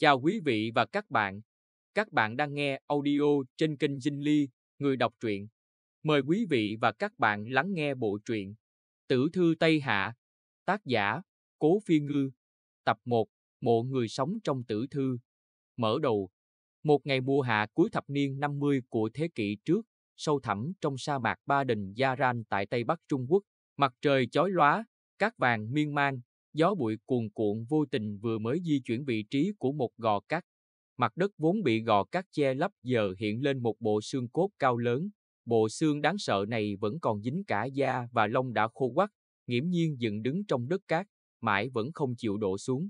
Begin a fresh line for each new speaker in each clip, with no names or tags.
Chào quý vị và các bạn. Các bạn đang nghe audio trên kênh Dinh Ly, người đọc truyện. Mời quý vị và các bạn lắng nghe bộ truyện Tử Thư Tây Hạ, tác giả Cố Phi Ngư, tập 1, Mộ Người Sống Trong Tử Thư. Mở đầu, một ngày mùa hạ cuối thập niên 50 của thế kỷ trước, sâu thẳm trong sa mạc Ba Đình Gia Ran tại Tây Bắc Trung Quốc, mặt trời chói lóa, cát vàng miên man, gió bụi cuồn cuộn vô tình vừa mới di chuyển vị trí của một gò cát. Mặt đất vốn bị gò cát che lấp giờ hiện lên một bộ xương cốt cao lớn. Bộ xương đáng sợ này vẫn còn dính cả da và lông đã khô quắt, nghiễm nhiên dựng đứng trong đất cát, mãi vẫn không chịu đổ xuống.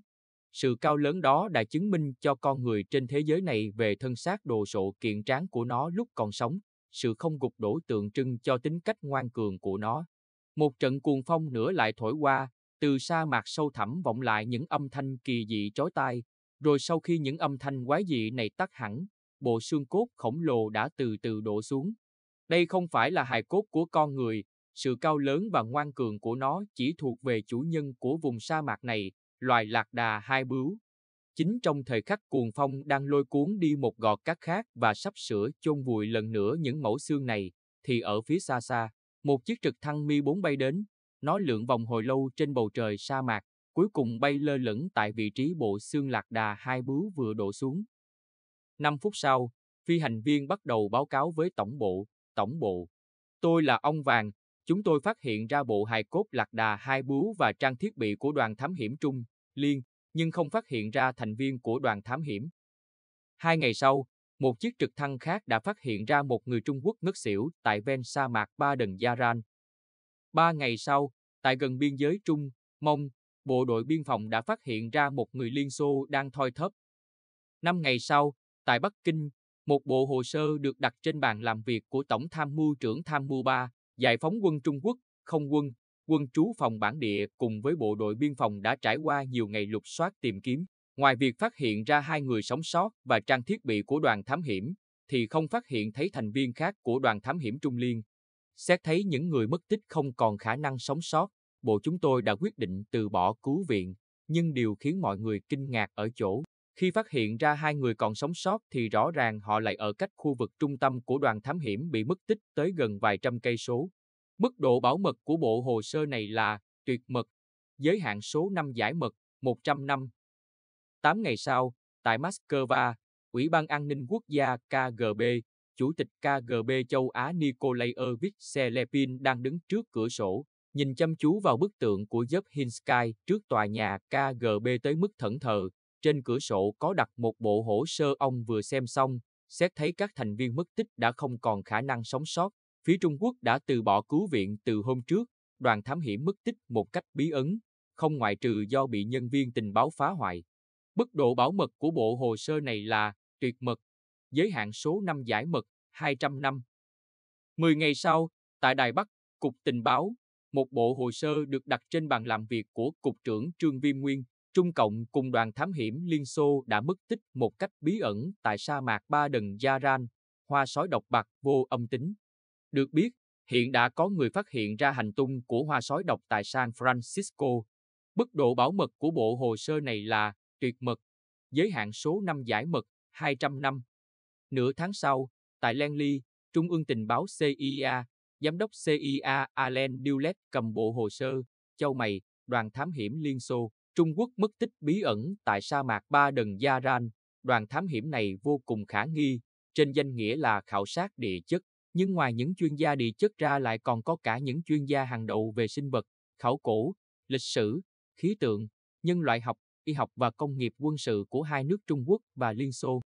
Sự cao lớn đó đã chứng minh cho con người trên thế giới này về thân xác đồ sộ kiện tráng của nó lúc còn sống, sự không gục đổ tượng trưng cho tính cách ngoan cường của nó. Một trận cuồng phong nữa lại thổi qua, từ sa mạc sâu thẳm vọng lại những âm thanh kỳ dị chói tai, rồi sau khi những âm thanh quái dị này tắt hẳn, bộ xương cốt khổng lồ đã từ từ đổ xuống. Đây không phải là hài cốt của con người, sự cao lớn và ngoan cường của nó chỉ thuộc về chủ nhân của vùng sa mạc này, loài lạc đà hai bướu. Chính trong thời khắc cuồng phong đang lôi cuốn đi một gọt cát khác và sắp sửa chôn vùi lần nữa những mẫu xương này, thì ở phía xa xa, một chiếc trực thăng mi bốn bay đến, nó lượn vòng hồi lâu trên bầu trời sa mạc, cuối cùng bay lơ lửng tại vị trí bộ xương lạc đà hai bướu vừa đổ xuống. Năm phút sau, phi hành viên bắt đầu báo cáo với tổng bộ, tổng bộ. Tôi là ông Vàng, chúng tôi phát hiện ra bộ hài cốt lạc đà hai bướu và trang thiết bị của đoàn thám hiểm Trung, Liên, nhưng không phát hiện ra thành viên của đoàn thám hiểm. Hai ngày sau, một chiếc trực thăng khác đã phát hiện ra một người Trung Quốc ngất xỉu tại ven sa mạc Ba Đần Yaran, Ba ngày sau, tại gần biên giới Trung, Mông, bộ đội biên phòng đã phát hiện ra một người Liên Xô đang thoi thóp. Năm ngày sau, tại Bắc Kinh, một bộ hồ sơ được đặt trên bàn làm việc của Tổng tham mưu trưởng tham mưu 3, giải phóng quân Trung Quốc, không quân, quân trú phòng bản địa cùng với bộ đội biên phòng đã trải qua nhiều ngày lục soát tìm kiếm. Ngoài việc phát hiện ra hai người sống sót và trang thiết bị của đoàn thám hiểm, thì không phát hiện thấy thành viên khác của đoàn thám hiểm Trung Liên. Xét thấy những người mất tích không còn khả năng sống sót, bộ chúng tôi đã quyết định từ bỏ cứu viện, nhưng điều khiến mọi người kinh ngạc ở chỗ, khi phát hiện ra hai người còn sống sót thì rõ ràng họ lại ở cách khu vực trung tâm của đoàn thám hiểm bị mất tích tới gần vài trăm cây số. Mức độ bảo mật của bộ hồ sơ này là tuyệt mật, giới hạn số năm giải mật 100 năm. Tám ngày sau, tại Moscow, Ủy ban An ninh Quốc gia KGB Chủ tịch KGB châu Á Nikolai Ervich Selepin đang đứng trước cửa sổ, nhìn chăm chú vào bức tượng của Jeff Hinsky trước tòa nhà KGB tới mức thẫn thờ. Trên cửa sổ có đặt một bộ hồ sơ ông vừa xem xong, xét thấy các thành viên mất tích đã không còn khả năng sống sót. Phía Trung Quốc đã từ bỏ cứu viện từ hôm trước, đoàn thám hiểm mất tích một cách bí ẩn, không ngoại trừ do bị nhân viên tình báo phá hoại. Mức độ bảo mật của bộ hồ sơ này là tuyệt mật, giới hạn số năm giải mật 200 năm. 10 ngày sau, tại Đài Bắc, Cục Tình báo, một bộ hồ sơ được đặt trên bàn làm việc của Cục trưởng Trương Viêm Nguyên, Trung Cộng cùng đoàn thám hiểm Liên Xô đã mất tích một cách bí ẩn tại sa mạc Ba Đần Yaran, hoa sói độc bạc vô âm tính. Được biết, hiện đã có người phát hiện ra hành tung của hoa sói độc tại San Francisco. Bức độ bảo mật của bộ hồ sơ này là tuyệt mật, giới hạn số năm giải mật 200 năm. Nửa tháng sau, tại Langley, Trung ương tình báo CIA, giám đốc CIA Alan Dulles cầm bộ hồ sơ, châu mày, đoàn thám hiểm Liên Xô, Trung Quốc mất tích bí ẩn tại sa mạc Ba Đần Gia Ran. Đoàn thám hiểm này vô cùng khả nghi, trên danh nghĩa là khảo sát địa chất, nhưng ngoài những chuyên gia địa chất ra lại còn có cả những chuyên gia hàng đầu về sinh vật, khảo cổ, lịch sử, khí tượng, nhân loại học, y học và công nghiệp quân sự của hai nước Trung Quốc và Liên Xô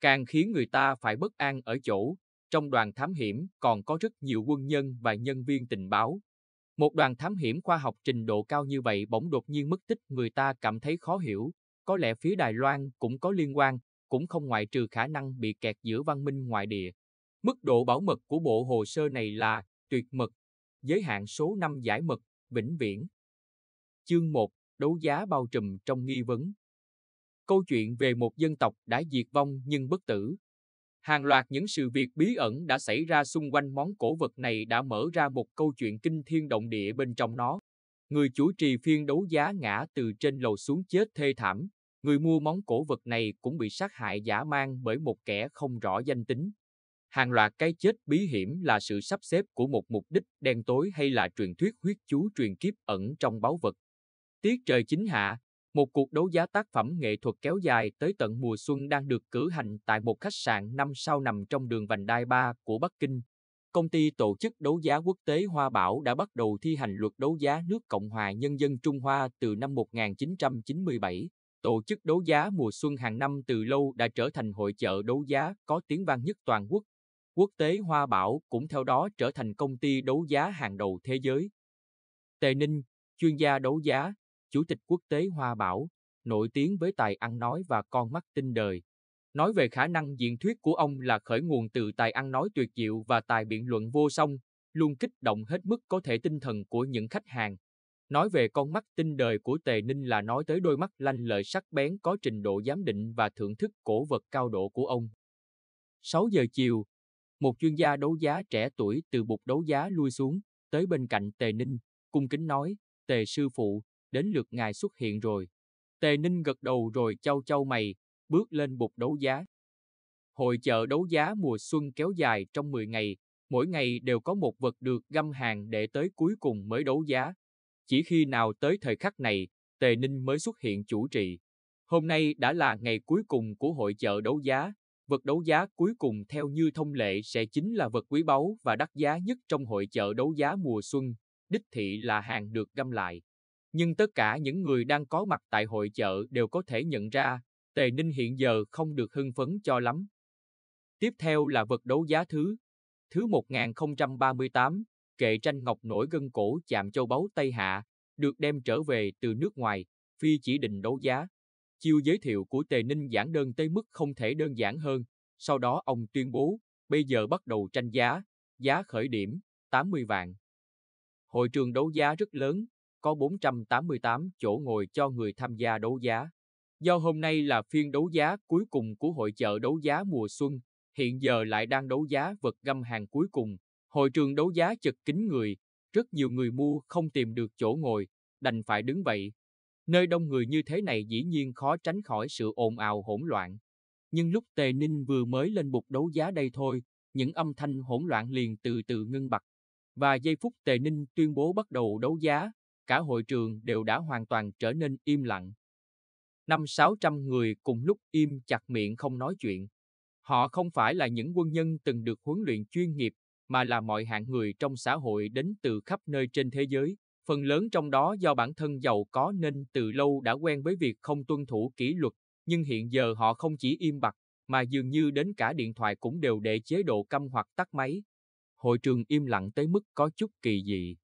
càng khiến người ta phải bất an ở chỗ, trong đoàn thám hiểm còn có rất nhiều quân nhân và nhân viên tình báo. Một đoàn thám hiểm khoa học trình độ cao như vậy bỗng đột nhiên mất tích người ta cảm thấy khó hiểu, có lẽ phía Đài Loan cũng có liên quan, cũng không ngoại trừ khả năng bị kẹt giữa văn minh ngoại địa. Mức độ bảo mật của bộ hồ sơ này là tuyệt mật, giới hạn số năm giải mật, vĩnh viễn. Chương 1, đấu giá bao trùm trong nghi vấn câu chuyện về một dân tộc đã diệt vong nhưng bất tử. Hàng loạt những sự việc bí ẩn đã xảy ra xung quanh món cổ vật này đã mở ra một câu chuyện kinh thiên động địa bên trong nó. Người chủ trì phiên đấu giá ngã từ trên lầu xuống chết thê thảm. Người mua món cổ vật này cũng bị sát hại giả mang bởi một kẻ không rõ danh tính. Hàng loạt cái chết bí hiểm là sự sắp xếp của một mục đích đen tối hay là truyền thuyết huyết chú truyền kiếp ẩn trong báu vật. Tiết trời chính hạ, một cuộc đấu giá tác phẩm nghệ thuật kéo dài tới tận mùa xuân đang được cử hành tại một khách sạn năm sao nằm trong đường vành đai 3 của Bắc Kinh. Công ty tổ chức đấu giá quốc tế Hoa Bảo đã bắt đầu thi hành luật đấu giá nước Cộng hòa Nhân dân Trung Hoa từ năm 1997. Tổ chức đấu giá mùa xuân hàng năm từ lâu đã trở thành hội chợ đấu giá có tiếng vang nhất toàn quốc. Quốc tế Hoa Bảo cũng theo đó trở thành công ty đấu giá hàng đầu thế giới. Tề Ninh, chuyên gia đấu giá, chủ tịch quốc tế Hoa Bảo, nổi tiếng với tài ăn nói và con mắt tinh đời. Nói về khả năng diễn thuyết của ông là khởi nguồn từ tài ăn nói tuyệt diệu và tài biện luận vô song, luôn kích động hết mức có thể tinh thần của những khách hàng. Nói về con mắt tinh đời của Tề Ninh là nói tới đôi mắt lanh lợi sắc bén có trình độ giám định và thưởng thức cổ vật cao độ của ông. 6 giờ chiều, một chuyên gia đấu giá trẻ tuổi từ bục đấu giá lui xuống, tới bên cạnh Tề Ninh, cung kính nói, Tề sư phụ, đến lượt ngài xuất hiện rồi. Tề Ninh gật đầu rồi châu châu mày, bước lên bục đấu giá. Hội chợ đấu giá mùa xuân kéo dài trong 10 ngày, mỗi ngày đều có một vật được găm hàng để tới cuối cùng mới đấu giá. Chỉ khi nào tới thời khắc này, Tề Ninh mới xuất hiện chủ trì. Hôm nay đã là ngày cuối cùng của hội chợ đấu giá, vật đấu giá cuối cùng theo như thông lệ sẽ chính là vật quý báu và đắt giá nhất trong hội chợ đấu giá mùa xuân, đích thị là hàng được găm lại nhưng tất cả những người đang có mặt tại hội chợ đều có thể nhận ra, Tề Ninh hiện giờ không được hưng phấn cho lắm. Tiếp theo là vật đấu giá thứ. Thứ 1038, kệ tranh ngọc nổi gân cổ chạm châu báu Tây Hạ, được đem trở về từ nước ngoài, phi chỉ định đấu giá. Chiêu giới thiệu của Tề Ninh giản đơn tới mức không thể đơn giản hơn, sau đó ông tuyên bố, bây giờ bắt đầu tranh giá, giá khởi điểm, 80 vạn. Hội trường đấu giá rất lớn, có 488 chỗ ngồi cho người tham gia đấu giá. Do hôm nay là phiên đấu giá cuối cùng của hội chợ đấu giá mùa xuân, hiện giờ lại đang đấu giá vật găm hàng cuối cùng, hội trường đấu giá chật kín người, rất nhiều người mua không tìm được chỗ ngồi, đành phải đứng vậy. Nơi đông người như thế này dĩ nhiên khó tránh khỏi sự ồn ào hỗn loạn. Nhưng lúc Tề Ninh vừa mới lên bục đấu giá đây thôi, những âm thanh hỗn loạn liền từ từ ngưng bặt. Và giây phút Tề Ninh tuyên bố bắt đầu đấu giá, cả hội trường đều đã hoàn toàn trở nên im lặng. Năm 600 người cùng lúc im chặt miệng không nói chuyện. Họ không phải là những quân nhân từng được huấn luyện chuyên nghiệp, mà là mọi hạng người trong xã hội đến từ khắp nơi trên thế giới, phần lớn trong đó do bản thân giàu có nên từ lâu đã quen với việc không tuân thủ kỷ luật, nhưng hiện giờ họ không chỉ im bặt, mà dường như đến cả điện thoại cũng đều để chế độ câm hoặc tắt máy. Hội trường im lặng tới mức có chút kỳ dị.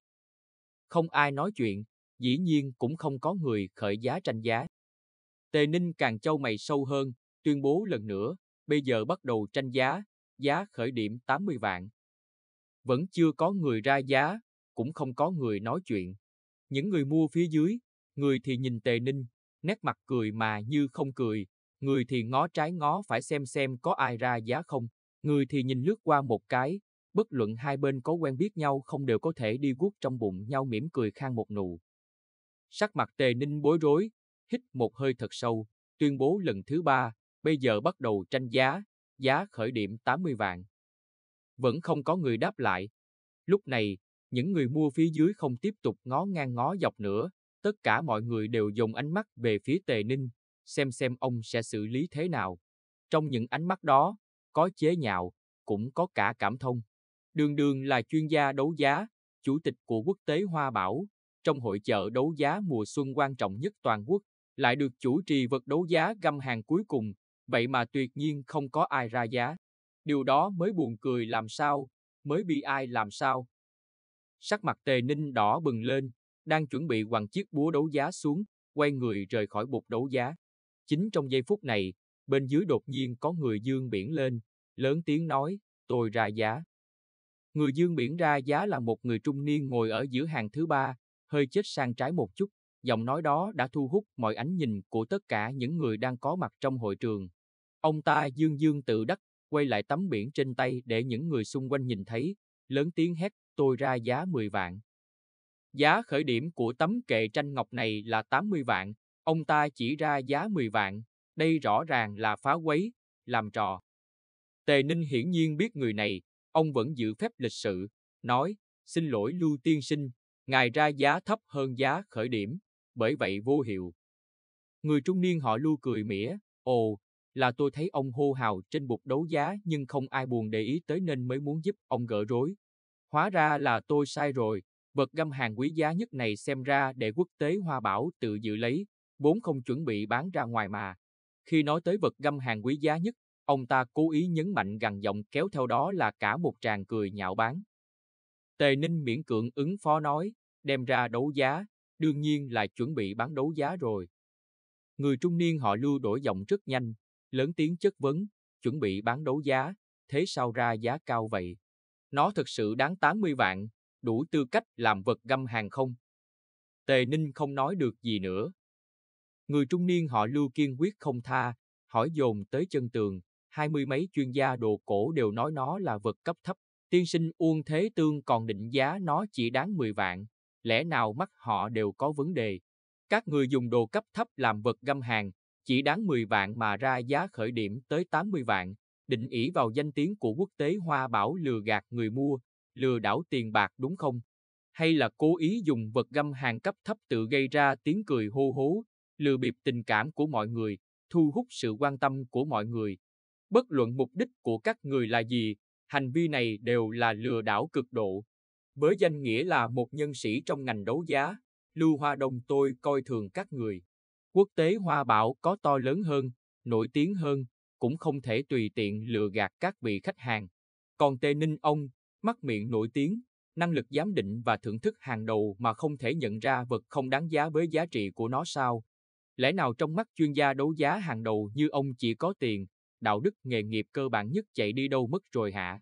Không ai nói chuyện, dĩ nhiên cũng không có người khởi giá tranh giá. Tề Ninh càng châu mày sâu hơn, tuyên bố lần nữa, bây giờ bắt đầu tranh giá, giá khởi điểm 80 vạn. Vẫn chưa có người ra giá, cũng không có người nói chuyện. Những người mua phía dưới, người thì nhìn Tề Ninh, nét mặt cười mà như không cười, người thì ngó trái ngó phải xem xem có ai ra giá không, người thì nhìn lướt qua một cái, Bất luận hai bên có quen biết nhau không đều có thể đi guốc trong bụng nhau mỉm cười khang một nụ. Sắc mặt tề ninh bối rối, hít một hơi thật sâu, tuyên bố lần thứ ba, bây giờ bắt đầu tranh giá, giá khởi điểm 80 vạn. Vẫn không có người đáp lại. Lúc này, những người mua phía dưới không tiếp tục ngó ngang ngó dọc nữa, tất cả mọi người đều dùng ánh mắt về phía tề ninh, xem xem ông sẽ xử lý thế nào. Trong những ánh mắt đó, có chế nhạo, cũng có cả cảm thông đường đường là chuyên gia đấu giá, chủ tịch của quốc tế Hoa Bảo, trong hội chợ đấu giá mùa xuân quan trọng nhất toàn quốc, lại được chủ trì vật đấu giá găm hàng cuối cùng, vậy mà tuyệt nhiên không có ai ra giá. Điều đó mới buồn cười làm sao, mới bi ai làm sao. Sắc mặt tề ninh đỏ bừng lên, đang chuẩn bị quằn chiếc búa đấu giá xuống, quay người rời khỏi bục đấu giá. Chính trong giây phút này, bên dưới đột nhiên có người dương biển lên, lớn tiếng nói, tôi ra giá. Người dương biển ra giá là một người trung niên ngồi ở giữa hàng thứ ba, hơi chết sang trái một chút, giọng nói đó đã thu hút mọi ánh nhìn của tất cả những người đang có mặt trong hội trường. Ông ta dương dương tự đắc, quay lại tấm biển trên tay để những người xung quanh nhìn thấy, lớn tiếng hét, tôi ra giá 10 vạn. Giá khởi điểm của tấm kệ tranh ngọc này là 80 vạn, ông ta chỉ ra giá 10 vạn, đây rõ ràng là phá quấy, làm trò. Tề Ninh hiển nhiên biết người này, ông vẫn giữ phép lịch sự, nói, xin lỗi Lưu Tiên Sinh, ngài ra giá thấp hơn giá khởi điểm, bởi vậy vô hiệu. Người trung niên họ Lưu cười mỉa, ồ, là tôi thấy ông hô hào trên bục đấu giá nhưng không ai buồn để ý tới nên mới muốn giúp ông gỡ rối. Hóa ra là tôi sai rồi, vật găm hàng quý giá nhất này xem ra để quốc tế hoa bảo tự dự lấy, vốn không chuẩn bị bán ra ngoài mà. Khi nói tới vật găm hàng quý giá nhất, Ông ta cố ý nhấn mạnh rằng giọng kéo theo đó là cả một tràng cười nhạo báng. Tề Ninh miễn cưỡng ứng phó nói, đem ra đấu giá, đương nhiên là chuẩn bị bán đấu giá rồi. Người trung niên họ lưu đổi giọng rất nhanh, lớn tiếng chất vấn, chuẩn bị bán đấu giá, thế sao ra giá cao vậy? Nó thực sự đáng 80 vạn, đủ tư cách làm vật găm hàng không? Tề Ninh không nói được gì nữa. Người trung niên họ lưu kiên quyết không tha, hỏi dồn tới chân tường, hai mươi mấy chuyên gia đồ cổ đều nói nó là vật cấp thấp. Tiên sinh Uông Thế Tương còn định giá nó chỉ đáng 10 vạn. Lẽ nào mắt họ đều có vấn đề? Các người dùng đồ cấp thấp làm vật găm hàng, chỉ đáng 10 vạn mà ra giá khởi điểm tới 80 vạn, định ý vào danh tiếng của quốc tế hoa bảo lừa gạt người mua, lừa đảo tiền bạc đúng không? Hay là cố ý dùng vật găm hàng cấp thấp tự gây ra tiếng cười hô hố, lừa bịp tình cảm của mọi người, thu hút sự quan tâm của mọi người, Bất luận mục đích của các người là gì, hành vi này đều là lừa đảo cực độ. Với danh nghĩa là một nhân sĩ trong ngành đấu giá, Lưu Hoa Đông tôi coi thường các người. Quốc tế Hoa Bảo có to lớn hơn, nổi tiếng hơn, cũng không thể tùy tiện lừa gạt các vị khách hàng. Còn Tề Ninh ông, mắt miệng nổi tiếng, năng lực giám định và thưởng thức hàng đầu mà không thể nhận ra vật không đáng giá với giá trị của nó sao? Lẽ nào trong mắt chuyên gia đấu giá hàng đầu như ông chỉ có tiền, đạo đức nghề nghiệp cơ bản nhất chạy đi đâu mất rồi hả?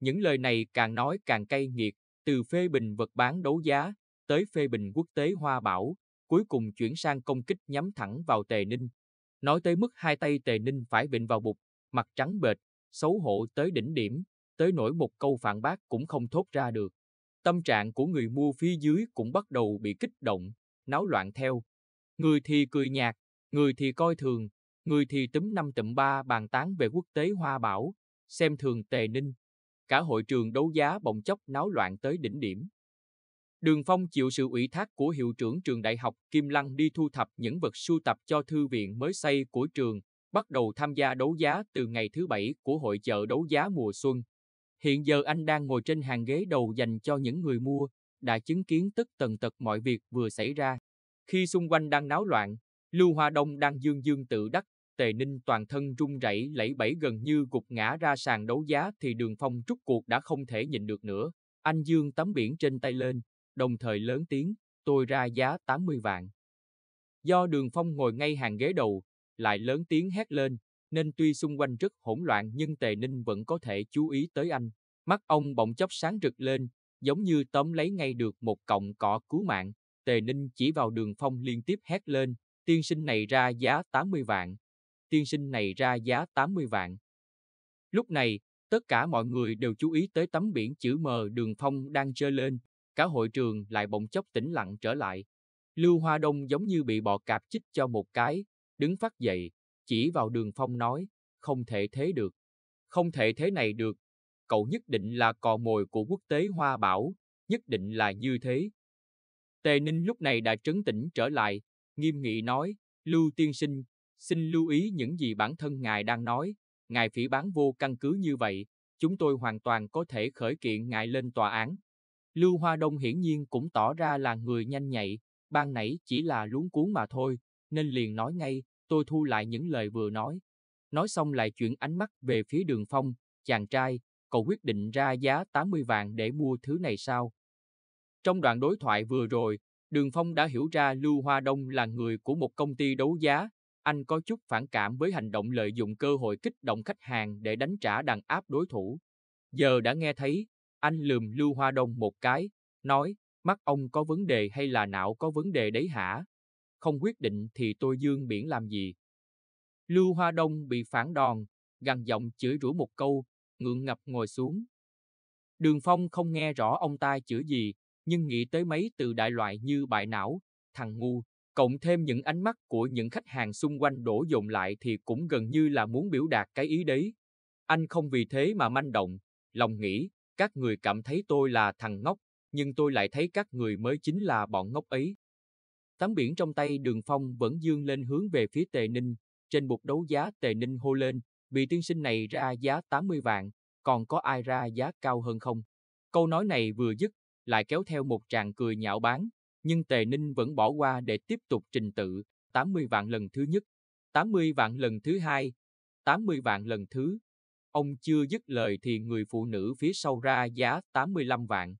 Những lời này càng nói càng cay nghiệt, từ phê bình vật bán đấu giá, tới phê bình quốc tế hoa bảo, cuối cùng chuyển sang công kích nhắm thẳng vào Tề Ninh. Nói tới mức hai tay Tề Ninh phải vịnh vào bục, mặt trắng bệch, xấu hổ tới đỉnh điểm, tới nổi một câu phản bác cũng không thốt ra được. Tâm trạng của người mua phía dưới cũng bắt đầu bị kích động, náo loạn theo. Người thì cười nhạt, người thì coi thường, người thì túm năm tụm ba bàn tán về quốc tế hoa bảo, xem thường tề ninh. Cả hội trường đấu giá bỗng chốc náo loạn tới đỉnh điểm. Đường Phong chịu sự ủy thác của hiệu trưởng trường đại học Kim Lăng đi thu thập những vật sưu tập cho thư viện mới xây của trường, bắt đầu tham gia đấu giá từ ngày thứ bảy của hội chợ đấu giá mùa xuân. Hiện giờ anh đang ngồi trên hàng ghế đầu dành cho những người mua, đã chứng kiến tất tần tật mọi việc vừa xảy ra. Khi xung quanh đang náo loạn, Lưu Hoa Đông đang dương dương tự đắc Tề Ninh toàn thân run rẩy lẫy bẫy gần như gục ngã ra sàn đấu giá thì Đường Phong trúc cuộc đã không thể nhìn được nữa. Anh Dương tấm biển trên tay lên, đồng thời lớn tiếng, tôi ra giá 80 vạn. Do Đường Phong ngồi ngay hàng ghế đầu, lại lớn tiếng hét lên, nên tuy xung quanh rất hỗn loạn nhưng Tề Ninh vẫn có thể chú ý tới anh. Mắt ông bỗng chốc sáng rực lên, giống như tóm lấy ngay được một cọng cỏ cứu mạng. Tề Ninh chỉ vào đường phong liên tiếp hét lên, tiên sinh này ra giá 80 vạn tiên sinh này ra giá 80 vạn. Lúc này, tất cả mọi người đều chú ý tới tấm biển chữ M đường phong đang chơi lên, cả hội trường lại bỗng chốc tĩnh lặng trở lại. Lưu Hoa Đông giống như bị bọ cạp chích cho một cái, đứng phát dậy, chỉ vào đường phong nói, không thể thế được. Không thể thế này được, cậu nhất định là cò mồi của quốc tế Hoa Bảo, nhất định là như thế. Tề Ninh lúc này đã trấn tĩnh trở lại, nghiêm nghị nói, Lưu Tiên Sinh, Xin lưu ý những gì bản thân ngài đang nói, ngài phỉ bán vô căn cứ như vậy, chúng tôi hoàn toàn có thể khởi kiện ngài lên tòa án. Lưu Hoa Đông hiển nhiên cũng tỏ ra là người nhanh nhạy, ban nãy chỉ là luống cuốn mà thôi, nên liền nói ngay, tôi thu lại những lời vừa nói. Nói xong lại chuyển ánh mắt về phía đường phong, chàng trai, cậu quyết định ra giá 80 vạn để mua thứ này sao? Trong đoạn đối thoại vừa rồi, Đường Phong đã hiểu ra Lưu Hoa Đông là người của một công ty đấu giá, anh có chút phản cảm với hành động lợi dụng cơ hội kích động khách hàng để đánh trả đàn áp đối thủ. Giờ đã nghe thấy, anh lườm Lưu Hoa Đông một cái, nói, mắt ông có vấn đề hay là não có vấn đề đấy hả? Không quyết định thì tôi dương biển làm gì? Lưu Hoa Đông bị phản đòn, gằn giọng chửi rủa một câu, ngượng ngập ngồi xuống. Đường Phong không nghe rõ ông ta chửi gì, nhưng nghĩ tới mấy từ đại loại như bại não, thằng ngu, cộng thêm những ánh mắt của những khách hàng xung quanh đổ dồn lại thì cũng gần như là muốn biểu đạt cái ý đấy. Anh không vì thế mà manh động, lòng nghĩ, các người cảm thấy tôi là thằng ngốc, nhưng tôi lại thấy các người mới chính là bọn ngốc ấy. Tấm biển trong tay đường phong vẫn dương lên hướng về phía Tề Ninh, trên bục đấu giá Tề Ninh hô lên, vị tiên sinh này ra giá 80 vạn, còn có ai ra giá cao hơn không? Câu nói này vừa dứt, lại kéo theo một tràng cười nhạo báng, nhưng Tề Ninh vẫn bỏ qua để tiếp tục trình tự 80 vạn lần thứ nhất, 80 vạn lần thứ hai, 80 vạn lần thứ. Ông chưa dứt lời thì người phụ nữ phía sau ra giá 85 vạn.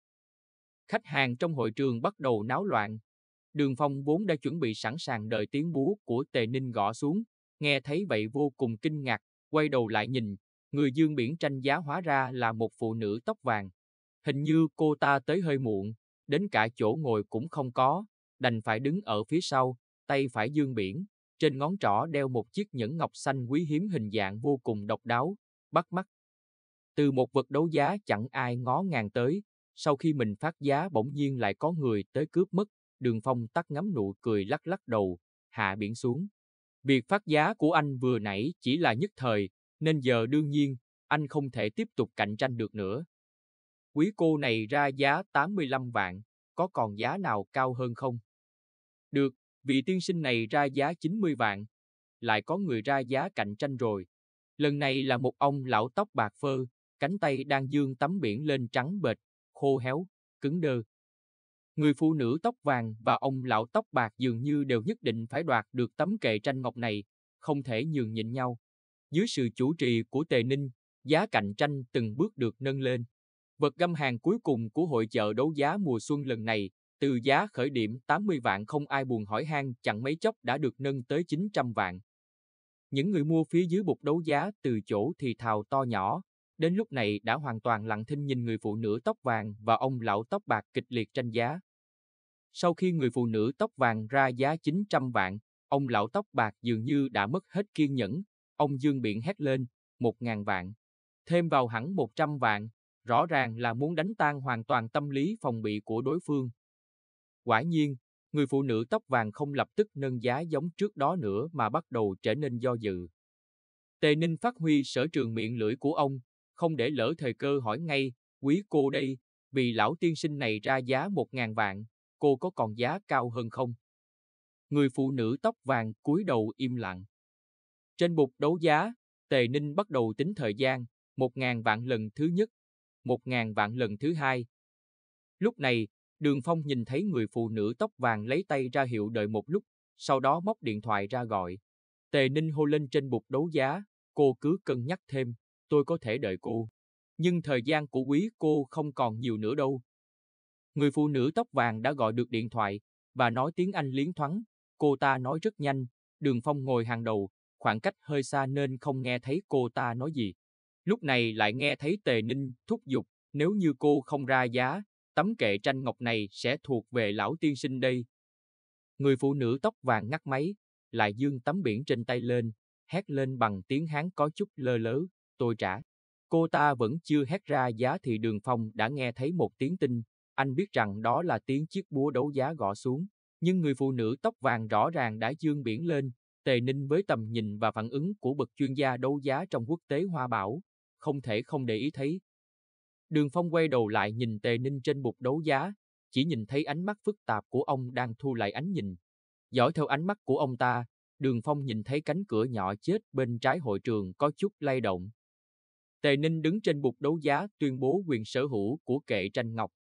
Khách hàng trong hội trường bắt đầu náo loạn. Đường Phong vốn đã chuẩn bị sẵn sàng đợi tiếng búa của Tề Ninh gõ xuống, nghe thấy vậy vô cùng kinh ngạc, quay đầu lại nhìn, người dương biển tranh giá hóa ra là một phụ nữ tóc vàng. Hình như cô ta tới hơi muộn, đến cả chỗ ngồi cũng không có, đành phải đứng ở phía sau, tay phải dương biển, trên ngón trỏ đeo một chiếc nhẫn ngọc xanh quý hiếm hình dạng vô cùng độc đáo, bắt mắt. Từ một vật đấu giá chẳng ai ngó ngàng tới, sau khi mình phát giá bỗng nhiên lại có người tới cướp mất, đường phong tắt ngắm nụ cười lắc lắc đầu, hạ biển xuống. Việc phát giá của anh vừa nãy chỉ là nhất thời, nên giờ đương nhiên, anh không thể tiếp tục cạnh tranh được nữa. Quý cô này ra giá 85 vạn, có còn giá nào cao hơn không? Được, vị tiên sinh này ra giá 90 vạn. Lại có người ra giá cạnh tranh rồi. Lần này là một ông lão tóc bạc phơ, cánh tay đang dương tấm biển lên trắng bệt, khô héo, cứng đơ. Người phụ nữ tóc vàng và ông lão tóc bạc dường như đều nhất định phải đoạt được tấm kệ tranh ngọc này, không thể nhường nhịn nhau. Dưới sự chủ trì của Tề Ninh, giá cạnh tranh từng bước được nâng lên. Vật găm hàng cuối cùng của hội chợ đấu giá mùa xuân lần này, từ giá khởi điểm 80 vạn không ai buồn hỏi han chẳng mấy chốc đã được nâng tới 900 vạn. Những người mua phía dưới bục đấu giá từ chỗ thì thào to nhỏ, đến lúc này đã hoàn toàn lặng thinh nhìn người phụ nữ tóc vàng và ông lão tóc bạc kịch liệt tranh giá. Sau khi người phụ nữ tóc vàng ra giá 900 vạn, ông lão tóc bạc dường như đã mất hết kiên nhẫn, ông dương biện hét lên, 1.000 vạn. Thêm vào hẳn 100 vạn, rõ ràng là muốn đánh tan hoàn toàn tâm lý phòng bị của đối phương. Quả nhiên, người phụ nữ tóc vàng không lập tức nâng giá giống trước đó nữa mà bắt đầu trở nên do dự. Tề Ninh phát huy sở trường miệng lưỡi của ông, không để lỡ thời cơ hỏi ngay, quý cô đây, vì lão tiên sinh này ra giá một ngàn vạn, cô có còn giá cao hơn không? Người phụ nữ tóc vàng cúi đầu im lặng. Trên bục đấu giá, Tề Ninh bắt đầu tính thời gian, một ngàn vạn lần thứ nhất một ngàn vạn lần thứ hai. Lúc này, Đường Phong nhìn thấy người phụ nữ tóc vàng lấy tay ra hiệu đợi một lúc, sau đó móc điện thoại ra gọi. Tề Ninh hô lên trên bục đấu giá, cô cứ cân nhắc thêm, tôi có thể đợi cô. Nhưng thời gian của quý cô không còn nhiều nữa đâu. Người phụ nữ tóc vàng đã gọi được điện thoại, và nói tiếng Anh liến thoáng. Cô ta nói rất nhanh, đường phong ngồi hàng đầu, khoảng cách hơi xa nên không nghe thấy cô ta nói gì. Lúc này lại nghe thấy Tề Ninh thúc giục, nếu như cô không ra giá, tấm kệ tranh ngọc này sẽ thuộc về lão tiên sinh đây. Người phụ nữ tóc vàng ngắt máy, lại dương tấm biển trên tay lên, hét lên bằng tiếng Hán có chút lơ lớ, tôi trả. Cô ta vẫn chưa hét ra giá thì đường phong đã nghe thấy một tiếng tinh anh biết rằng đó là tiếng chiếc búa đấu giá gõ xuống. Nhưng người phụ nữ tóc vàng rõ ràng đã dương biển lên, Tề Ninh với tầm nhìn và phản ứng của bậc chuyên gia đấu giá trong quốc tế Hoa Bảo, không thể không để ý thấy. Đường Phong quay đầu lại nhìn Tề Ninh trên bục đấu giá, chỉ nhìn thấy ánh mắt phức tạp của ông đang thu lại ánh nhìn. Dõi theo ánh mắt của ông ta, Đường Phong nhìn thấy cánh cửa nhỏ chết bên trái hội trường có chút lay động. Tề Ninh đứng trên bục đấu giá tuyên bố quyền sở hữu của kệ tranh ngọc.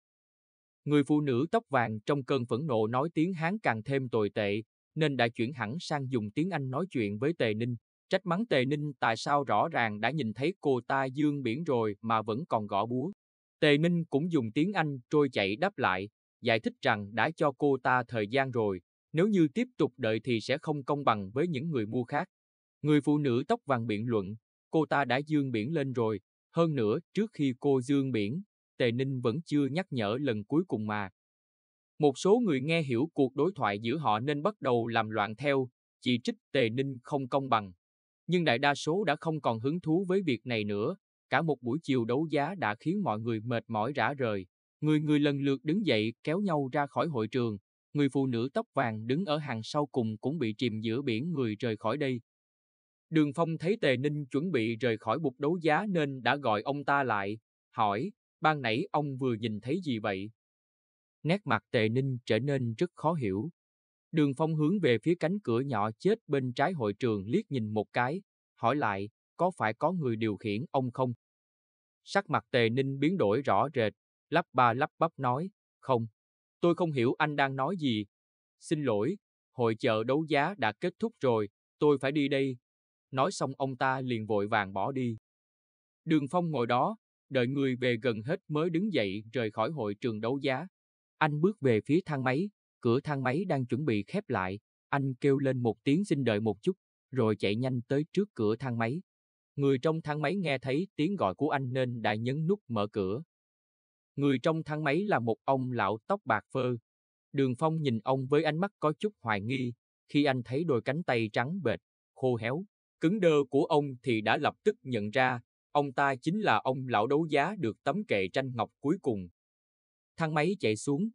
Người phụ nữ tóc vàng trong cơn phẫn nộ nói tiếng Hán càng thêm tồi tệ, nên đã chuyển hẳn sang dùng tiếng Anh nói chuyện với Tề Ninh, trách mắng Tề Ninh tại sao rõ ràng đã nhìn thấy cô ta dương biển rồi mà vẫn còn gõ búa. Tề Ninh cũng dùng tiếng Anh trôi chạy đáp lại, giải thích rằng đã cho cô ta thời gian rồi, nếu như tiếp tục đợi thì sẽ không công bằng với những người mua khác. Người phụ nữ tóc vàng biện luận, cô ta đã dương biển lên rồi, hơn nữa trước khi cô dương biển, Tề Ninh vẫn chưa nhắc nhở lần cuối cùng mà. Một số người nghe hiểu cuộc đối thoại giữa họ nên bắt đầu làm loạn theo, chỉ trích Tề Ninh không công bằng nhưng đại đa số đã không còn hứng thú với việc này nữa. Cả một buổi chiều đấu giá đã khiến mọi người mệt mỏi rã rời. Người người lần lượt đứng dậy kéo nhau ra khỏi hội trường. Người phụ nữ tóc vàng đứng ở hàng sau cùng cũng bị chìm giữa biển người rời khỏi đây. Đường Phong thấy Tề Ninh chuẩn bị rời khỏi bục đấu giá nên đã gọi ông ta lại, hỏi, ban nãy ông vừa nhìn thấy gì vậy? Nét mặt Tề Ninh trở nên rất khó hiểu, Đường Phong hướng về phía cánh cửa nhỏ chết bên trái hội trường liếc nhìn một cái, hỏi lại, có phải có người điều khiển ông không? Sắc mặt tề ninh biến đổi rõ rệt, lắp ba lắp bắp nói, không, tôi không hiểu anh đang nói gì. Xin lỗi, hội chợ đấu giá đã kết thúc rồi, tôi phải đi đây. Nói xong ông ta liền vội vàng bỏ đi. Đường Phong ngồi đó, đợi người về gần hết mới đứng dậy rời khỏi hội trường đấu giá. Anh bước về phía thang máy, Cửa thang máy đang chuẩn bị khép lại, anh kêu lên một tiếng xin đợi một chút, rồi chạy nhanh tới trước cửa thang máy. Người trong thang máy nghe thấy tiếng gọi của anh nên đã nhấn nút mở cửa. Người trong thang máy là một ông lão tóc bạc phơ. Đường Phong nhìn ông với ánh mắt có chút hoài nghi, khi anh thấy đôi cánh tay trắng bệch, khô héo, cứng đơ của ông thì đã lập tức nhận ra, ông ta chính là ông lão đấu giá được tấm kệ tranh ngọc cuối cùng. Thang máy chạy xuống,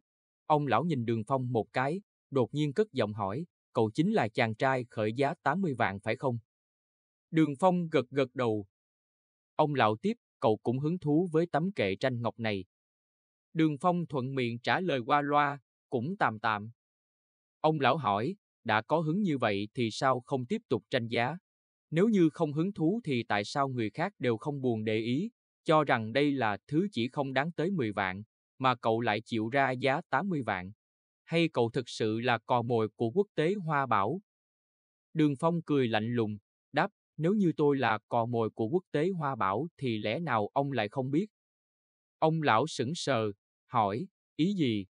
Ông lão nhìn đường phong một cái, đột nhiên cất giọng hỏi, cậu chính là chàng trai khởi giá 80 vạn phải không? Đường phong gật gật đầu. Ông lão tiếp, cậu cũng hứng thú với tấm kệ tranh ngọc này. Đường phong thuận miệng trả lời qua loa, cũng tạm tạm. Ông lão hỏi, đã có hứng như vậy thì sao không tiếp tục tranh giá? Nếu như không hứng thú thì tại sao người khác đều không buồn để ý, cho rằng đây là thứ chỉ không đáng tới 10 vạn, mà cậu lại chịu ra giá 80 vạn? Hay cậu thực sự là cò mồi của quốc tế Hoa Bảo? Đường Phong cười lạnh lùng, đáp, nếu như tôi là cò mồi của quốc tế Hoa Bảo thì lẽ nào ông lại không biết? Ông lão sững sờ, hỏi, ý gì?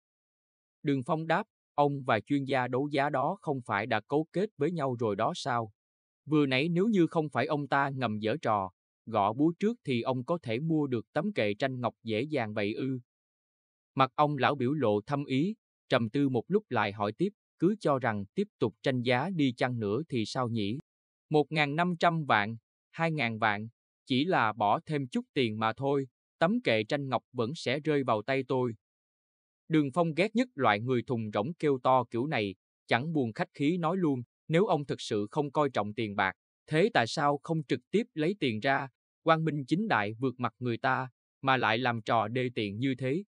Đường Phong đáp, ông và chuyên gia đấu giá đó không phải đã cấu kết với nhau rồi đó sao? Vừa nãy nếu như không phải ông ta ngầm dở trò, gõ búa trước thì ông có thể mua được tấm kệ tranh ngọc dễ dàng vậy ư. Mặt ông lão biểu lộ thâm ý, trầm tư một lúc lại hỏi tiếp, cứ cho rằng tiếp tục tranh giá đi chăng nữa thì sao nhỉ? 1.500 vạn, 2.000 vạn, chỉ là bỏ thêm chút tiền mà thôi, tấm kệ tranh ngọc vẫn sẽ rơi vào tay tôi. Đường Phong ghét nhất loại người thùng rỗng kêu to kiểu này, chẳng buồn khách khí nói luôn, nếu ông thực sự không coi trọng tiền bạc, thế tại sao không trực tiếp lấy tiền ra, quang minh chính đại vượt mặt người ta, mà lại làm trò đê tiện như thế,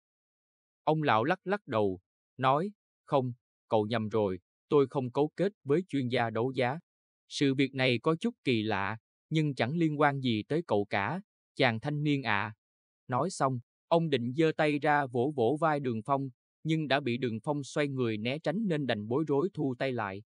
Ông lão lắc lắc đầu, nói, không, cậu nhầm rồi, tôi không cấu kết với chuyên gia đấu giá. Sự việc này có chút kỳ lạ, nhưng chẳng liên quan gì tới cậu cả, chàng thanh niên ạ. À. Nói xong, ông định giơ tay ra vỗ vỗ vai đường phong, nhưng đã bị đường phong xoay người né tránh nên đành bối rối thu tay lại.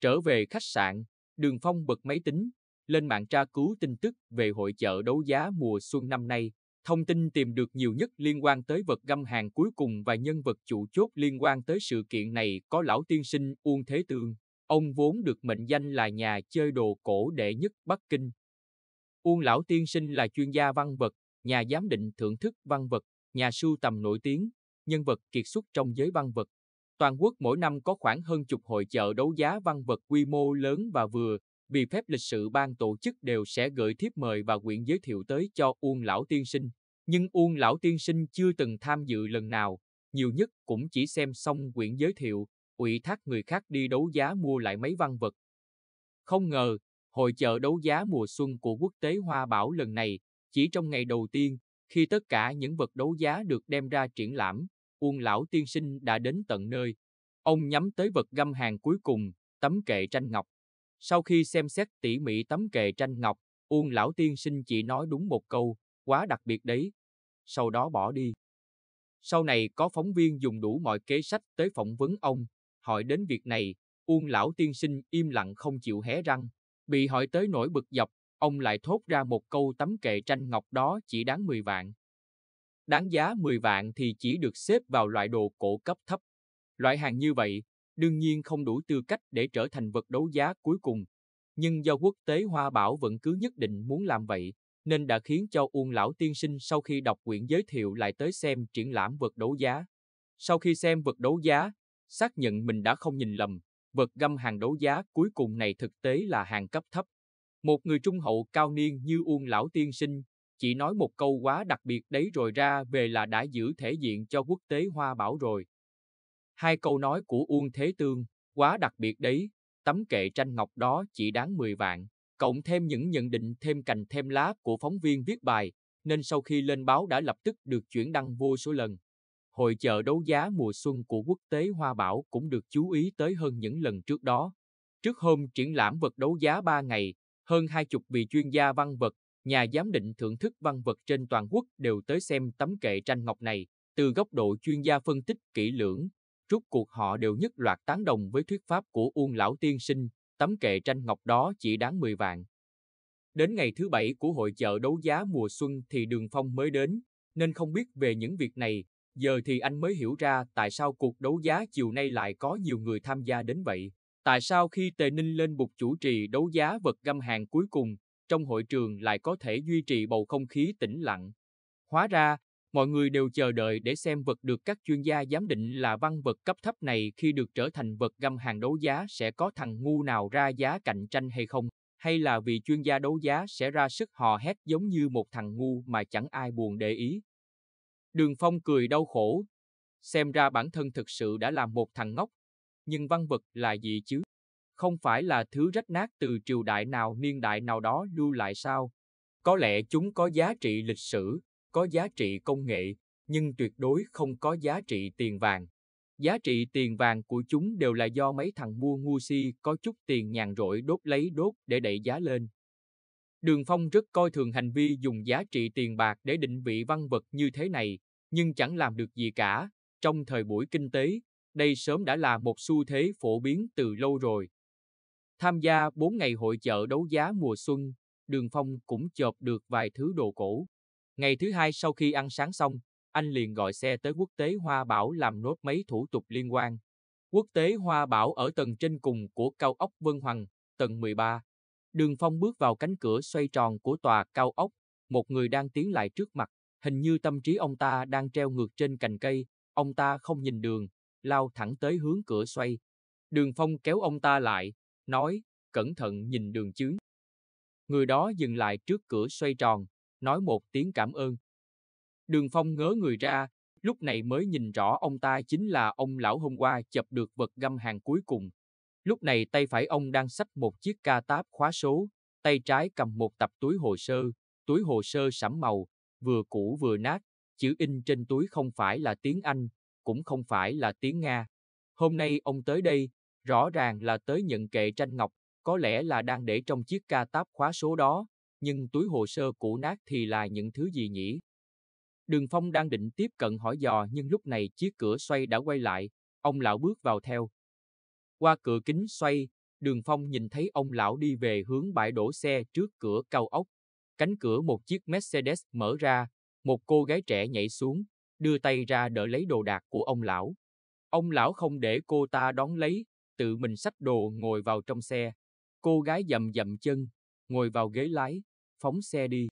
Trở về khách sạn, đường phong bật máy tính, lên mạng tra cứu tin tức về hội chợ đấu giá mùa xuân năm nay, Thông tin tìm được nhiều nhất liên quan tới vật găm hàng cuối cùng và nhân vật chủ chốt liên quan tới sự kiện này có lão tiên sinh Uông Thế Tương. Ông vốn được mệnh danh là nhà chơi đồ cổ đệ nhất Bắc Kinh. Uông Lão Tiên Sinh là chuyên gia văn vật, nhà giám định thưởng thức văn vật, nhà sưu tầm nổi tiếng, nhân vật kiệt xuất trong giới văn vật. Toàn quốc mỗi năm có khoảng hơn chục hội chợ đấu giá văn vật quy mô lớn và vừa, vì phép lịch sự ban tổ chức đều sẽ gửi thiếp mời và quyển giới thiệu tới cho Uông Lão Tiên Sinh. Nhưng Uông Lão Tiên Sinh chưa từng tham dự lần nào, nhiều nhất cũng chỉ xem xong quyển giới thiệu, ủy thác người khác đi đấu giá mua lại mấy văn vật. Không ngờ, hội chợ đấu giá mùa xuân của quốc tế Hoa Bảo lần này, chỉ trong ngày đầu tiên, khi tất cả những vật đấu giá được đem ra triển lãm, Uông Lão Tiên Sinh đã đến tận nơi. Ông nhắm tới vật găm hàng cuối cùng, tấm kệ tranh ngọc. Sau khi xem xét tỉ mỉ tấm kệ tranh ngọc, Uông Lão Tiên sinh chỉ nói đúng một câu, quá đặc biệt đấy. Sau đó bỏ đi. Sau này có phóng viên dùng đủ mọi kế sách tới phỏng vấn ông, hỏi đến việc này, Uông Lão Tiên sinh im lặng không chịu hé răng. Bị hỏi tới nỗi bực dọc, ông lại thốt ra một câu tấm kệ tranh ngọc đó chỉ đáng 10 vạn. Đáng giá 10 vạn thì chỉ được xếp vào loại đồ cổ cấp thấp. Loại hàng như vậy, đương nhiên không đủ tư cách để trở thành vật đấu giá cuối cùng. Nhưng do quốc tế Hoa Bảo vẫn cứ nhất định muốn làm vậy, nên đã khiến cho Uông Lão Tiên Sinh sau khi đọc quyển giới thiệu lại tới xem triển lãm vật đấu giá. Sau khi xem vật đấu giá, xác nhận mình đã không nhìn lầm, vật găm hàng đấu giá cuối cùng này thực tế là hàng cấp thấp. Một người trung hậu cao niên như Uông Lão Tiên Sinh chỉ nói một câu quá đặc biệt đấy rồi ra về là đã giữ thể diện cho quốc tế Hoa Bảo rồi. Hai câu nói của Uông Thế Tương, quá đặc biệt đấy, tấm kệ tranh ngọc đó chỉ đáng 10 vạn, cộng thêm những nhận định thêm cành thêm lá của phóng viên viết bài, nên sau khi lên báo đã lập tức được chuyển đăng vô số lần. Hội chợ đấu giá mùa xuân của quốc tế Hoa Bảo cũng được chú ý tới hơn những lần trước đó. Trước hôm triển lãm vật đấu giá 3 ngày, hơn hai chục vị chuyên gia văn vật, nhà giám định thưởng thức văn vật trên toàn quốc đều tới xem tấm kệ tranh ngọc này, từ góc độ chuyên gia phân tích kỹ lưỡng, rút cuộc họ đều nhất loạt tán đồng với thuyết pháp của Uông Lão Tiên Sinh, tấm kệ tranh ngọc đó chỉ đáng 10 vạn. Đến ngày thứ bảy của hội chợ đấu giá mùa xuân thì Đường Phong mới đến, nên không biết về những việc này, giờ thì anh mới hiểu ra tại sao cuộc đấu giá chiều nay lại có nhiều người tham gia đến vậy. Tại sao khi Tề Ninh lên bục chủ trì đấu giá vật găm hàng cuối cùng, trong hội trường lại có thể duy trì bầu không khí tĩnh lặng? Hóa ra, mọi người đều chờ đợi để xem vật được các chuyên gia giám định là văn vật cấp thấp này khi được trở thành vật găm hàng đấu giá sẽ có thằng ngu nào ra giá cạnh tranh hay không, hay là vì chuyên gia đấu giá sẽ ra sức hò hét giống như một thằng ngu mà chẳng ai buồn để ý. Đường Phong cười đau khổ, xem ra bản thân thực sự đã là một thằng ngốc, nhưng văn vật là gì chứ? Không phải là thứ rách nát từ triều đại nào niên đại nào đó lưu lại sao? Có lẽ chúng có giá trị lịch sử, có giá trị công nghệ, nhưng tuyệt đối không có giá trị tiền vàng. Giá trị tiền vàng của chúng đều là do mấy thằng mua ngu si có chút tiền nhàn rỗi đốt lấy đốt để đẩy giá lên. Đường Phong rất coi thường hành vi dùng giá trị tiền bạc để định vị văn vật như thế này, nhưng chẳng làm được gì cả. Trong thời buổi kinh tế, đây sớm đã là một xu thế phổ biến từ lâu rồi. Tham gia bốn ngày hội chợ đấu giá mùa xuân, Đường Phong cũng chộp được vài thứ đồ cổ. Ngày thứ hai sau khi ăn sáng xong, anh liền gọi xe tới quốc tế Hoa Bảo làm nốt mấy thủ tục liên quan. Quốc tế Hoa Bảo ở tầng trên cùng của cao ốc Vân Hoàng, tầng 13. Đường Phong bước vào cánh cửa xoay tròn của tòa cao ốc, một người đang tiến lại trước mặt, hình như tâm trí ông ta đang treo ngược trên cành cây, ông ta không nhìn đường, lao thẳng tới hướng cửa xoay. Đường Phong kéo ông ta lại, nói, cẩn thận nhìn đường chướng. Người đó dừng lại trước cửa xoay tròn, nói một tiếng cảm ơn. Đường Phong ngớ người ra, lúc này mới nhìn rõ ông ta chính là ông lão hôm qua chập được vật găm hàng cuối cùng. Lúc này tay phải ông đang xách một chiếc ca táp khóa số, tay trái cầm một tập túi hồ sơ, túi hồ sơ sẫm màu, vừa cũ vừa nát, chữ in trên túi không phải là tiếng Anh, cũng không phải là tiếng Nga. Hôm nay ông tới đây, rõ ràng là tới nhận kệ tranh ngọc, có lẽ là đang để trong chiếc ca táp khóa số đó, nhưng túi hồ sơ cũ nát thì là những thứ gì nhỉ? Đường Phong đang định tiếp cận hỏi dò nhưng lúc này chiếc cửa xoay đã quay lại, ông lão bước vào theo. Qua cửa kính xoay, Đường Phong nhìn thấy ông lão đi về hướng bãi đổ xe trước cửa cao ốc. Cánh cửa một chiếc Mercedes mở ra, một cô gái trẻ nhảy xuống, đưa tay ra đỡ lấy đồ đạc của ông lão. Ông lão không để cô ta đón lấy, tự mình xách đồ ngồi vào trong xe. Cô gái dầm dầm chân, ngồi vào ghế lái, phóng xe đi.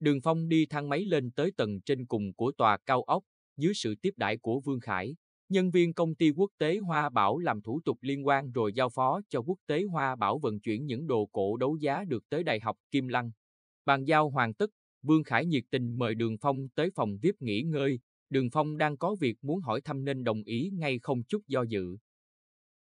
Đường Phong đi thang máy lên tới tầng trên cùng của tòa cao ốc, dưới sự tiếp đãi của Vương Khải, nhân viên công ty quốc tế Hoa Bảo làm thủ tục liên quan rồi giao phó cho quốc tế Hoa Bảo vận chuyển những đồ cổ đấu giá được tới Đại học Kim Lăng. Bàn giao hoàn tất, Vương Khải nhiệt tình mời Đường Phong tới phòng VIP nghỉ ngơi, Đường Phong đang có việc muốn hỏi thăm nên đồng ý ngay không chút do dự.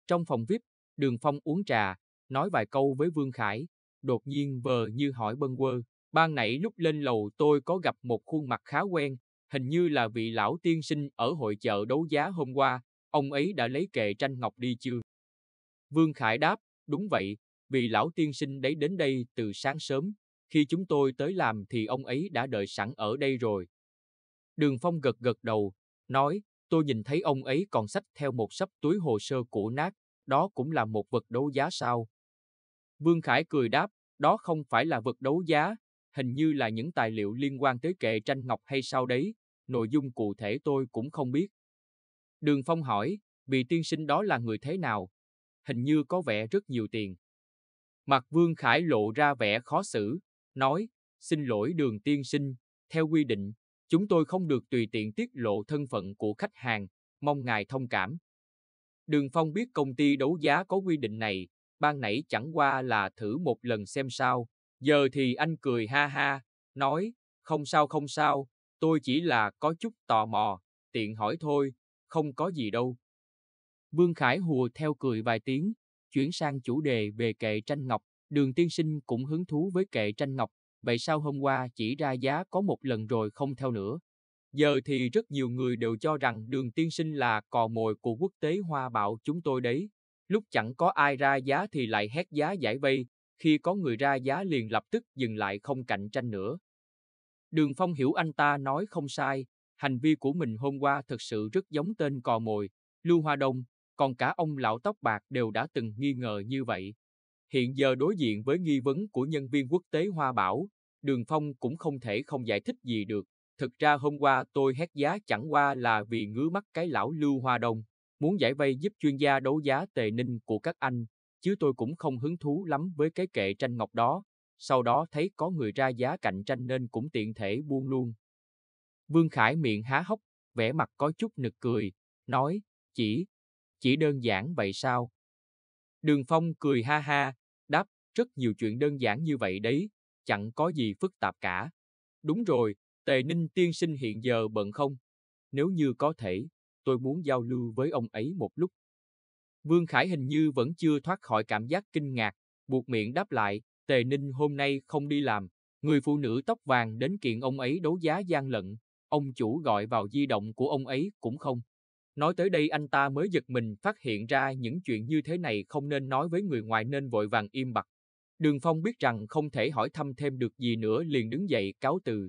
Trong phòng VIP, Đường Phong uống trà, nói vài câu với Vương Khải, đột nhiên vờ như hỏi bâng quơ. Ban nãy lúc lên lầu tôi có gặp một khuôn mặt khá quen, hình như là vị lão tiên sinh ở hội chợ đấu giá hôm qua, ông ấy đã lấy kệ tranh ngọc đi chưa? Vương Khải đáp, đúng vậy, vị lão tiên sinh đấy đến đây từ sáng sớm, khi chúng tôi tới làm thì ông ấy đã đợi sẵn ở đây rồi. Đường Phong gật gật đầu, nói, tôi nhìn thấy ông ấy còn sách theo một sấp túi hồ sơ cũ nát, đó cũng là một vật đấu giá sao. Vương Khải cười đáp, đó không phải là vật đấu giá, hình như là những tài liệu liên quan tới kệ tranh ngọc hay sao đấy, nội dung cụ thể tôi cũng không biết. Đường Phong hỏi, vị tiên sinh đó là người thế nào? Hình như có vẻ rất nhiều tiền. Mặt Vương Khải lộ ra vẻ khó xử, nói, xin lỗi đường tiên sinh, theo quy định, chúng tôi không được tùy tiện tiết lộ thân phận của khách hàng, mong ngài thông cảm. Đường Phong biết công ty đấu giá có quy định này, ban nãy chẳng qua là thử một lần xem sao. Giờ thì anh cười ha ha, nói, không sao không sao, tôi chỉ là có chút tò mò, tiện hỏi thôi, không có gì đâu. Vương Khải hùa theo cười vài tiếng, chuyển sang chủ đề về kệ tranh ngọc, đường tiên sinh cũng hứng thú với kệ tranh ngọc, vậy sao hôm qua chỉ ra giá có một lần rồi không theo nữa. Giờ thì rất nhiều người đều cho rằng đường tiên sinh là cò mồi của quốc tế hoa bạo chúng tôi đấy. Lúc chẳng có ai ra giá thì lại hét giá giải vây, khi có người ra giá liền lập tức dừng lại không cạnh tranh nữa. Đường Phong hiểu anh ta nói không sai, hành vi của mình hôm qua thực sự rất giống tên cò mồi, Lưu Hoa Đông, còn cả ông lão tóc bạc đều đã từng nghi ngờ như vậy. Hiện giờ đối diện với nghi vấn của nhân viên quốc tế Hoa Bảo, Đường Phong cũng không thể không giải thích gì được. Thực ra hôm qua tôi hét giá chẳng qua là vì ngứa mắt cái lão Lưu Hoa Đông. Muốn giải vây giúp chuyên gia đấu giá tề ninh của các anh, chứ tôi cũng không hứng thú lắm với cái kệ tranh ngọc đó, sau đó thấy có người ra giá cạnh tranh nên cũng tiện thể buông luôn. Vương Khải miệng há hốc, vẻ mặt có chút nực cười, nói, chỉ, chỉ đơn giản vậy sao? Đường Phong cười ha ha, đáp, rất nhiều chuyện đơn giản như vậy đấy, chẳng có gì phức tạp cả. Đúng rồi, Tề Ninh tiên sinh hiện giờ bận không? Nếu như có thể, tôi muốn giao lưu với ông ấy một lúc. Vương Khải hình như vẫn chưa thoát khỏi cảm giác kinh ngạc, buộc miệng đáp lại, Tề Ninh hôm nay không đi làm, người phụ nữ tóc vàng đến kiện ông ấy đấu giá gian lận, ông chủ gọi vào di động của ông ấy cũng không. Nói tới đây anh ta mới giật mình phát hiện ra những chuyện như thế này không nên nói với người ngoài nên vội vàng im bặt. Đường Phong biết rằng không thể hỏi thăm thêm được gì nữa liền đứng dậy cáo từ.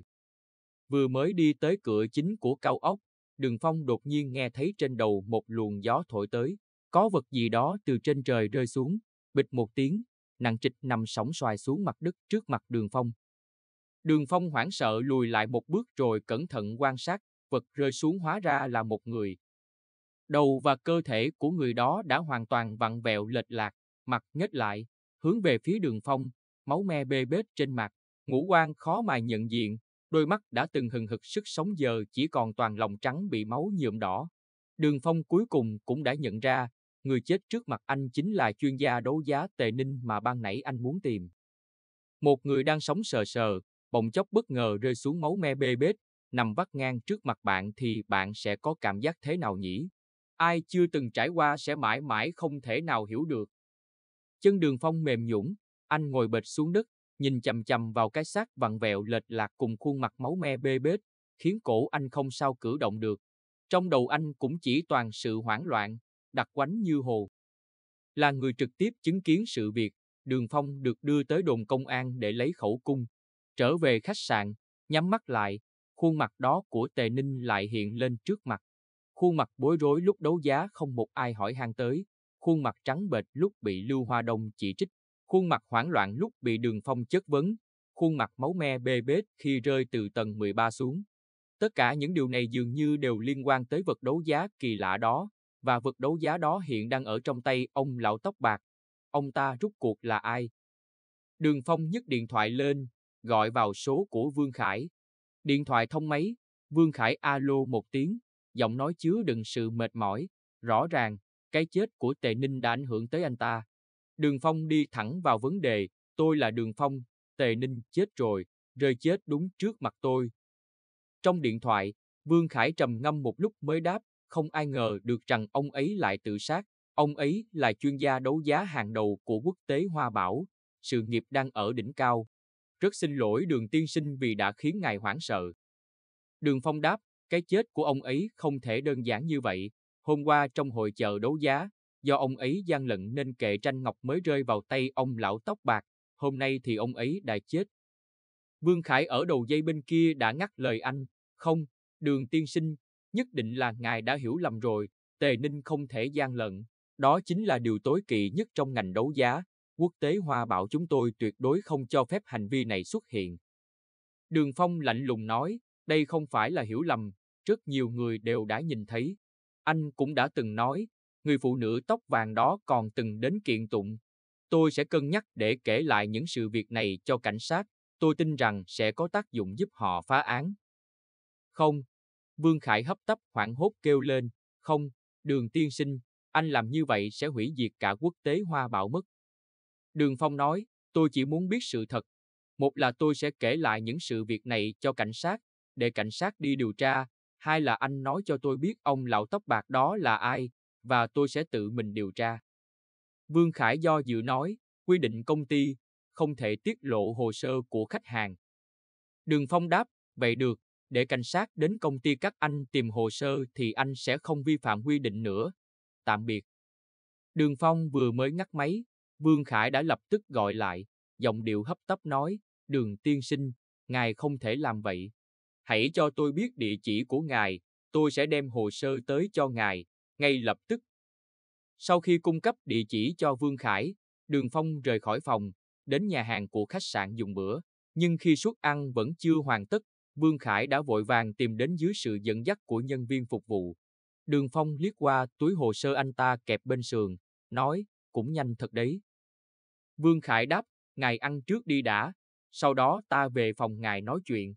Vừa mới đi tới cửa chính của cao ốc, Đường Phong đột nhiên nghe thấy trên đầu một luồng gió thổi tới, có vật gì đó từ trên trời rơi xuống, bịch một tiếng, nặng trịch nằm sóng xoài xuống mặt đất trước mặt Đường Phong. Đường Phong hoảng sợ lùi lại một bước rồi cẩn thận quan sát, vật rơi xuống hóa ra là một người. Đầu và cơ thể của người đó đã hoàn toàn vặn vẹo lệch lạc, mặt nhếch lại, hướng về phía Đường Phong, máu me bê bết trên mặt, ngũ quan khó mà nhận diện, Đôi mắt đã từng hừng hực sức sống giờ chỉ còn toàn lòng trắng bị máu nhuộm đỏ. Đường Phong cuối cùng cũng đã nhận ra, người chết trước mặt anh chính là chuyên gia đấu giá tề ninh mà ban nãy anh muốn tìm. Một người đang sống sờ sờ, bỗng chốc bất ngờ rơi xuống máu me bê bết, nằm vắt ngang trước mặt bạn thì bạn sẽ có cảm giác thế nào nhỉ? Ai chưa từng trải qua sẽ mãi mãi không thể nào hiểu được. Chân đường phong mềm nhũn, anh ngồi bệt xuống đất, nhìn chằm chằm vào cái xác vặn vẹo lệch lạc cùng khuôn mặt máu me bê bết, khiến cổ anh không sao cử động được. Trong đầu anh cũng chỉ toàn sự hoảng loạn, đặc quánh như hồ. Là người trực tiếp chứng kiến sự việc, Đường Phong được đưa tới đồn công an để lấy khẩu cung. Trở về khách sạn, nhắm mắt lại, khuôn mặt đó của Tề Ninh lại hiện lên trước mặt. Khuôn mặt bối rối lúc đấu giá không một ai hỏi han tới, khuôn mặt trắng bệch lúc bị Lưu Hoa Đông chỉ trích khuôn mặt hoảng loạn lúc bị đường phong chất vấn, khuôn mặt máu me bê bết khi rơi từ tầng 13 xuống. Tất cả những điều này dường như đều liên quan tới vật đấu giá kỳ lạ đó, và vật đấu giá đó hiện đang ở trong tay ông lão tóc bạc. Ông ta rút cuộc là ai? Đường Phong nhấc điện thoại lên, gọi vào số của Vương Khải. Điện thoại thông máy, Vương Khải alo một tiếng, giọng nói chứa đựng sự mệt mỏi. Rõ ràng, cái chết của Tề Ninh đã ảnh hưởng tới anh ta. Đường Phong đi thẳng vào vấn đề, tôi là Đường Phong, Tề Ninh chết rồi, rơi chết đúng trước mặt tôi. Trong điện thoại, Vương Khải trầm ngâm một lúc mới đáp, không ai ngờ được rằng ông ấy lại tự sát. Ông ấy là chuyên gia đấu giá hàng đầu của quốc tế Hoa Bảo, sự nghiệp đang ở đỉnh cao. Rất xin lỗi đường tiên sinh vì đã khiến ngài hoảng sợ. Đường Phong đáp, cái chết của ông ấy không thể đơn giản như vậy. Hôm qua trong hội chợ đấu giá, do ông ấy gian lận nên kệ tranh ngọc mới rơi vào tay ông lão tóc bạc, hôm nay thì ông ấy đã chết. Vương Khải ở đầu dây bên kia đã ngắt lời anh, không, đường tiên sinh, nhất định là ngài đã hiểu lầm rồi, tề ninh không thể gian lận, đó chính là điều tối kỵ nhất trong ngành đấu giá, quốc tế hoa bảo chúng tôi tuyệt đối không cho phép hành vi này xuất hiện. Đường Phong lạnh lùng nói, đây không phải là hiểu lầm, rất nhiều người đều đã nhìn thấy. Anh cũng đã từng nói, người phụ nữ tóc vàng đó còn từng đến kiện tụng. Tôi sẽ cân nhắc để kể lại những sự việc này cho cảnh sát, tôi tin rằng sẽ có tác dụng giúp họ phá án. Không, Vương Khải hấp tấp hoảng hốt kêu lên, không, đường tiên sinh, anh làm như vậy sẽ hủy diệt cả quốc tế hoa bạo mất. Đường Phong nói, tôi chỉ muốn biết sự thật. Một là tôi sẽ kể lại những sự việc này cho cảnh sát, để cảnh sát đi điều tra. Hai là anh nói cho tôi biết ông lão tóc bạc đó là ai, và tôi sẽ tự mình điều tra. Vương Khải do dự nói, quy định công ty không thể tiết lộ hồ sơ của khách hàng. Đường Phong đáp, vậy được, để cảnh sát đến công ty các anh tìm hồ sơ thì anh sẽ không vi phạm quy định nữa. Tạm biệt. Đường Phong vừa mới ngắt máy, Vương Khải đã lập tức gọi lại, giọng điệu hấp tấp nói, đường tiên sinh, ngài không thể làm vậy. Hãy cho tôi biết địa chỉ của ngài, tôi sẽ đem hồ sơ tới cho ngài, ngay lập tức. Sau khi cung cấp địa chỉ cho Vương Khải, Đường Phong rời khỏi phòng, đến nhà hàng của khách sạn dùng bữa, nhưng khi suất ăn vẫn chưa hoàn tất, Vương Khải đã vội vàng tìm đến dưới sự dẫn dắt của nhân viên phục vụ. Đường Phong liếc qua túi hồ sơ anh ta kẹp bên sườn, nói, cũng nhanh thật đấy. Vương Khải đáp, ngài ăn trước đi đã, sau đó ta về phòng ngài nói chuyện.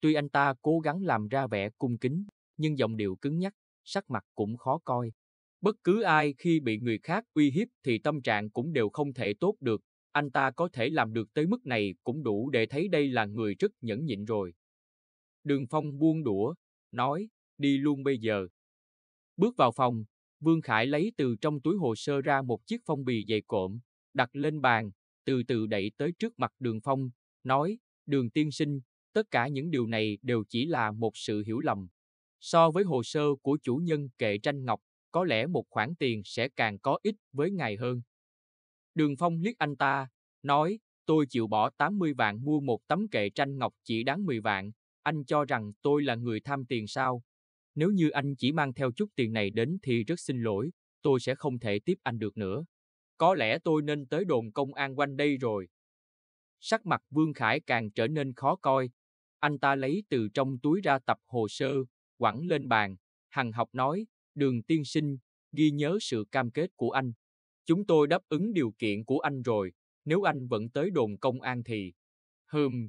Tuy anh ta cố gắng làm ra vẻ cung kính, nhưng giọng điệu cứng nhắc sắc mặt cũng khó coi. Bất cứ ai khi bị người khác uy hiếp thì tâm trạng cũng đều không thể tốt được, anh ta có thể làm được tới mức này cũng đủ để thấy đây là người rất nhẫn nhịn rồi. Đường Phong buông đũa, nói, đi luôn bây giờ. Bước vào phòng, Vương Khải lấy từ trong túi hồ sơ ra một chiếc phong bì dày cộm, đặt lên bàn, từ từ đẩy tới trước mặt đường Phong, nói, đường tiên sinh, tất cả những điều này đều chỉ là một sự hiểu lầm, So với hồ sơ của chủ nhân kệ tranh ngọc, có lẽ một khoản tiền sẽ càng có ích với ngài hơn. Đường Phong liếc anh ta, nói, tôi chịu bỏ 80 vạn mua một tấm kệ tranh ngọc chỉ đáng 10 vạn, anh cho rằng tôi là người tham tiền sao? Nếu như anh chỉ mang theo chút tiền này đến thì rất xin lỗi, tôi sẽ không thể tiếp anh được nữa. Có lẽ tôi nên tới đồn công an quanh đây rồi. Sắc mặt Vương Khải càng trở nên khó coi. Anh ta lấy từ trong túi ra tập hồ sơ, quẳng lên bàn, Hằng học nói, đường tiên sinh, ghi nhớ sự cam kết của anh. Chúng tôi đáp ứng điều kiện của anh rồi, nếu anh vẫn tới đồn công an thì... Hừm,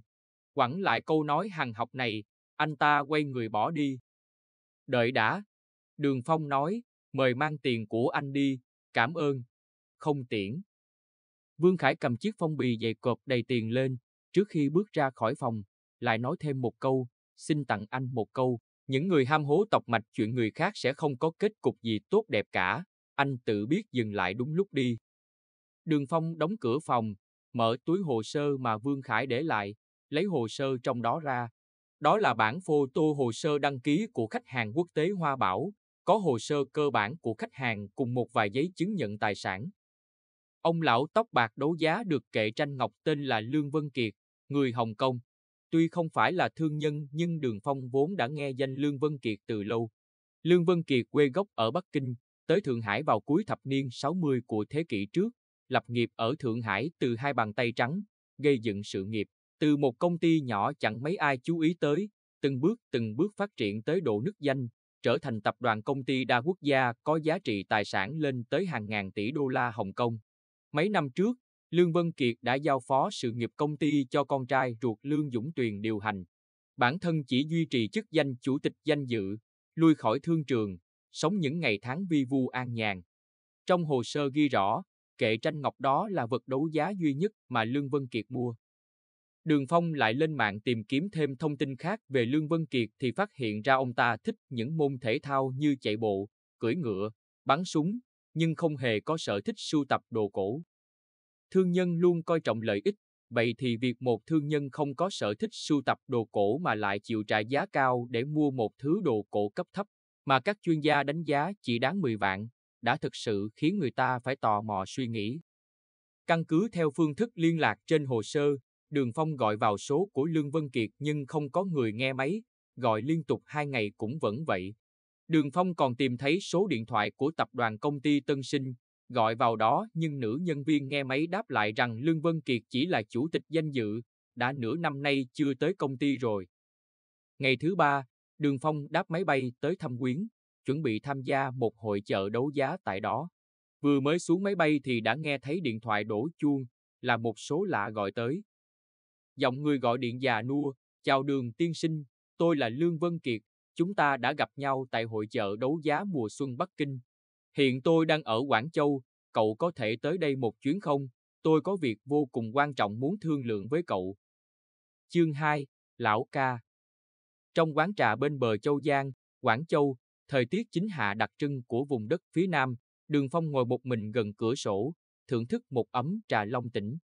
quẳng lại câu nói Hằng học này, anh ta quay người bỏ đi. Đợi đã, đường phong nói, mời mang tiền của anh đi, cảm ơn, không tiễn. Vương Khải cầm chiếc phong bì dày cộp đầy tiền lên, trước khi bước ra khỏi phòng, lại nói thêm một câu, xin tặng anh một câu, những người ham hố tộc mạch chuyện người khác sẽ không có kết cục gì tốt đẹp cả, anh tự biết dừng lại đúng lúc đi. Đường Phong đóng cửa phòng, mở túi hồ sơ mà Vương Khải để lại, lấy hồ sơ trong đó ra. Đó là bản phô tô hồ sơ đăng ký của khách hàng quốc tế Hoa Bảo, có hồ sơ cơ bản của khách hàng cùng một vài giấy chứng nhận tài sản. Ông lão tóc bạc đấu giá được kệ tranh ngọc tên là Lương Vân Kiệt, người Hồng Kông, Tuy không phải là thương nhân nhưng Đường Phong vốn đã nghe danh Lương Vân Kiệt từ lâu. Lương Vân Kiệt quê gốc ở Bắc Kinh, tới Thượng Hải vào cuối thập niên 60 của thế kỷ trước, lập nghiệp ở Thượng Hải từ hai bàn tay trắng, gây dựng sự nghiệp, từ một công ty nhỏ chẳng mấy ai chú ý tới, từng bước từng bước phát triển tới độ nức danh, trở thành tập đoàn công ty đa quốc gia có giá trị tài sản lên tới hàng ngàn tỷ đô la Hồng Kông. Mấy năm trước, Lương Vân Kiệt đã giao phó sự nghiệp công ty cho con trai ruột Lương Dũng Tuyền điều hành. Bản thân chỉ duy trì chức danh chủ tịch danh dự, lui khỏi thương trường, sống những ngày tháng vi vu an nhàn. Trong hồ sơ ghi rõ, kệ tranh ngọc đó là vật đấu giá duy nhất mà Lương Vân Kiệt mua. Đường Phong lại lên mạng tìm kiếm thêm thông tin khác về Lương Vân Kiệt thì phát hiện ra ông ta thích những môn thể thao như chạy bộ, cưỡi ngựa, bắn súng, nhưng không hề có sở thích sưu tập đồ cổ thương nhân luôn coi trọng lợi ích vậy thì việc một thương nhân không có sở thích sưu tập đồ cổ mà lại chịu trả giá cao để mua một thứ đồ cổ cấp thấp mà các chuyên gia đánh giá chỉ đáng 10 vạn đã thực sự khiến người ta phải tò mò suy nghĩ. Căn cứ theo phương thức liên lạc trên hồ sơ, Đường Phong gọi vào số của Lương Vân Kiệt nhưng không có người nghe máy, gọi liên tục hai ngày cũng vẫn vậy. Đường Phong còn tìm thấy số điện thoại của tập đoàn công ty Tân Sinh, gọi vào đó nhưng nữ nhân viên nghe máy đáp lại rằng Lương Vân Kiệt chỉ là chủ tịch danh dự, đã nửa năm nay chưa tới công ty rồi. Ngày thứ ba, Đường Phong đáp máy bay tới thăm quyến, chuẩn bị tham gia một hội chợ đấu giá tại đó. Vừa mới xuống máy bay thì đã nghe thấy điện thoại đổ chuông, là một số lạ gọi tới. Giọng người gọi điện già nua, chào đường tiên sinh, tôi là Lương Vân Kiệt, chúng ta đã gặp nhau tại hội chợ đấu giá mùa xuân Bắc Kinh, Hiện tôi đang ở Quảng Châu, cậu có thể tới đây một chuyến không? Tôi có việc vô cùng quan trọng muốn thương lượng với cậu. Chương 2, Lão Ca Trong quán trà bên bờ Châu Giang, Quảng Châu, thời tiết chính hạ đặc trưng của vùng đất phía Nam, Đường Phong ngồi một mình gần cửa sổ, thưởng thức một ấm trà long tỉnh.